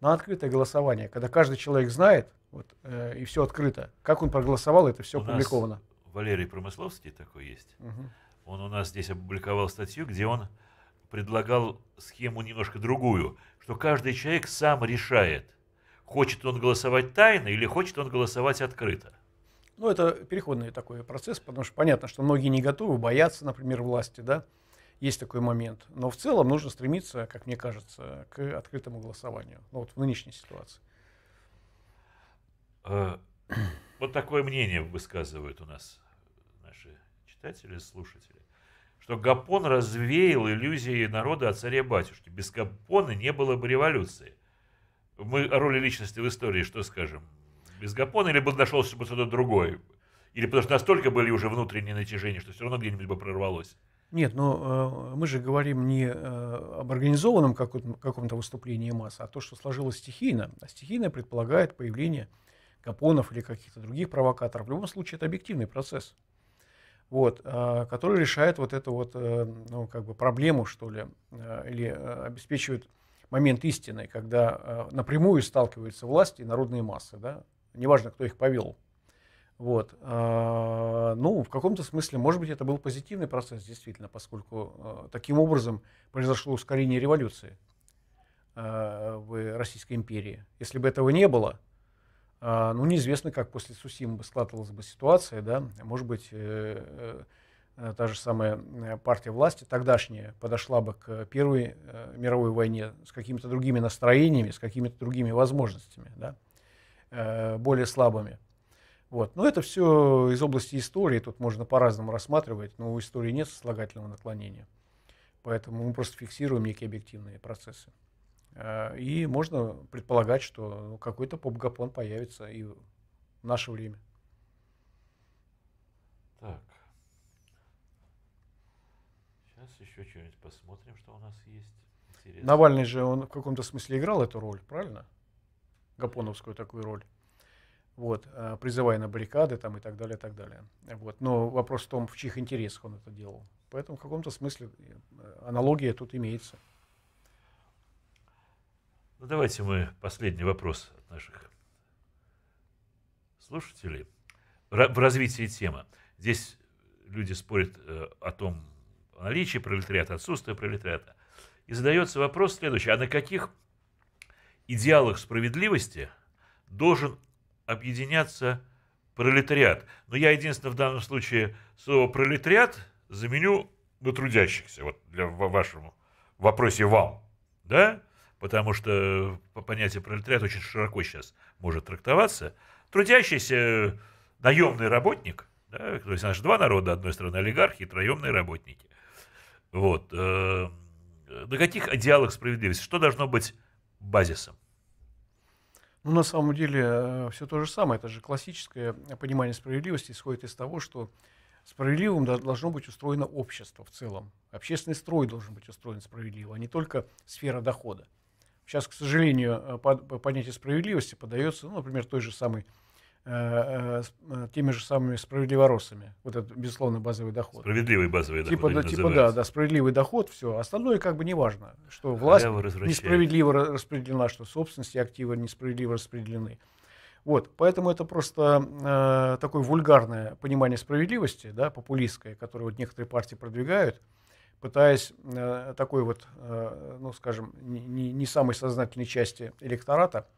на открытое голосование, когда каждый человек знает, вот, э, и все открыто, как он проголосовал, это все у опубликовано. Нас Валерий Промысловский такой есть. Угу. Он у нас здесь опубликовал статью, где он предлагал схему немножко другую, что каждый человек сам решает, хочет он голосовать тайно или хочет он голосовать открыто. Ну, это переходный такой процесс, потому что понятно, что многие не готовы, боятся, например, власти, да, есть такой момент. Но в целом нужно стремиться, как мне кажется, к открытому голосованию. Ну, вот в нынешней ситуации. А, вот такое мнение высказывают у нас наши читатели, слушатели, что Гапон развеял иллюзии народа о царе Батюшки. Без Гапона не было бы революции. Мы о роли личности в истории что скажем? Без Гапона или бы нашелся бы кто-то другой? Или потому что настолько были уже внутренние натяжения, что все равно где-нибудь бы прорвалось? Нет, но э, мы же говорим не э, об организованном каком-то выступлении масс, а то, что сложилось стихийно. А стихийно предполагает появление капонов или каких-то других провокаторов. В любом случае, это объективный процесс, вот, э, который решает вот эту вот, э, ну, как бы проблему, что ли, э, или э, обеспечивает момент истины, когда э, напрямую сталкиваются власти и народные массы, да, неважно, кто их повел, вот. А, ну, в каком-то смысле, может быть, это был позитивный процесс, действительно, поскольку а, таким образом произошло ускорение революции а, в Российской империи. Если бы этого не было, ну, неизвестно, как после Сусимы бы складывалась бы ситуация, да, может быть, э, э, та же самая партия власти тогдашняя подошла бы к Первой э, мировой войне с какими-то другими настроениями, с какими-то другими возможностями, да, более слабыми. Вот. Но это все из области истории, тут можно по-разному рассматривать, но у истории нет сослагательного наклонения. Поэтому мы просто фиксируем некие объективные процессы. А, и можно предполагать, что какой-то поп-гапон появится и в наше время. Так. Сейчас еще что-нибудь посмотрим, что у нас есть. Интересно. Навальный же, он в каком-то смысле играл эту роль, правильно? Гапоновскую такую роль вот, э, призывая на баррикады там, и так далее, и так далее. Вот. Но вопрос в том, в чьих интересах он это делал. Поэтому в каком-то смысле э, аналогия тут имеется. Ну, давайте мы последний вопрос от наших слушателей. в развитии темы. Здесь люди спорят э, о том, о наличии пролетариата, отсутствии пролетариата. И задается вопрос следующий. А на каких идеалах справедливости должен объединяться пролетариат. Но я единственное в данном случае слово пролетариат заменю на трудящихся, вот для, вашему вопросе вам, да? Потому что э, понятие пролетариат очень широко сейчас может трактоваться. Трудящийся э, наемный работник, да? то есть наши два народа, одной стороны олигархи и троемные работники. Вот. Э, на каких идеалах справедливости? Что должно быть базисом? Ну, на самом деле, э, все то же самое. Это же классическое понимание справедливости исходит из того, что справедливым должно быть устроено общество в целом. Общественный строй должен быть устроен справедливо, а не только сфера дохода. Сейчас, к сожалению, э, понятие справедливости подается, ну, например, той же самой Э, э, э, теми же самыми справедливоросами. Вот это, безусловно, базовый доход. Справедливый базовый типа, доход. Да, типа, да, да, справедливый доход, все. Остальное как бы не важно, что власть несправедливо распределена, что собственность и активы несправедливо распределены. Вот, поэтому это просто э, такое вульгарное понимание справедливости, да, популистское, которое вот некоторые партии продвигают, пытаясь э, такой вот, э, ну, скажем, не, не самой сознательной части электората –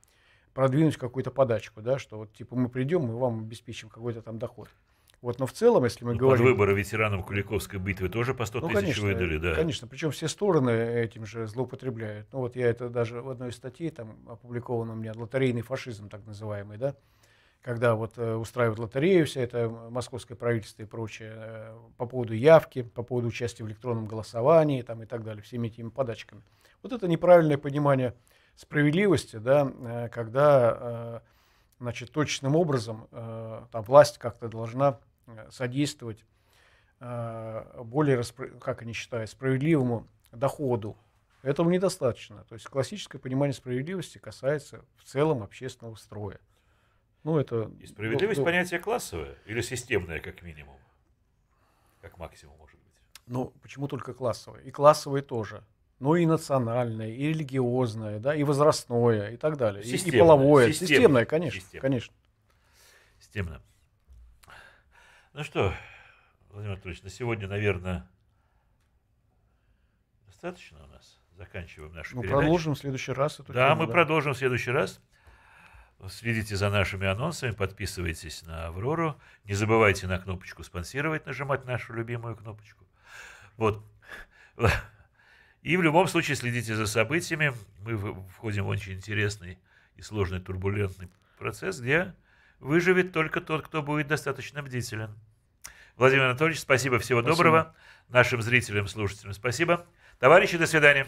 продвинуть какую-то подачку, да, что вот типа мы придем, мы вам обеспечим какой-то там доход. Вот, но в целом, если мы ну, говорим... Под выборы ветеранов Куликовской битвы тоже по 100 ну, тысяч конечно, выдали, да? Конечно, причем все стороны этим же злоупотребляют. Ну вот я это даже в одной из статей, там опубликовано у меня, лотерейный фашизм так называемый, да, когда вот э, устраивают лотерею, все это московское правительство и прочее, э, по поводу явки, по поводу участия в электронном голосовании там, и так далее, всеми этими подачками. Вот это неправильное понимание справедливости, да, э, когда э, значит, точным образом э, там, власть как-то должна содействовать более, как они считают, справедливому доходу. Этого недостаточно. То есть классическое понимание справедливости касается в целом общественного строя. Ну, это... И справедливость ну, ну понятие классовое или системное, как минимум? Как максимум, может быть. Ну, почему только классовое? И классовое тоже но ну, и национальное, и религиозное, да, и возрастное, и так далее. Системное, и, половое. Системное, системное конечно. Системное. конечно. Системное. Ну что, Владимир Анатольевич, на сегодня, наверное, достаточно у нас. Заканчиваем нашу мы ну, передачу. Мы продолжим в следующий раз. Эту да, тему, мы да. продолжим в следующий раз. Следите за нашими анонсами, подписывайтесь на Аврору. Не забывайте на кнопочку спонсировать, нажимать нашу любимую кнопочку. Вот. И в любом случае следите за событиями. Мы входим в очень интересный и сложный турбулентный процесс, где выживет только тот, кто будет достаточно бдителен. Владимир Анатольевич, спасибо, всего спасибо. доброго. Нашим зрителям, слушателям спасибо. Товарищи, до свидания.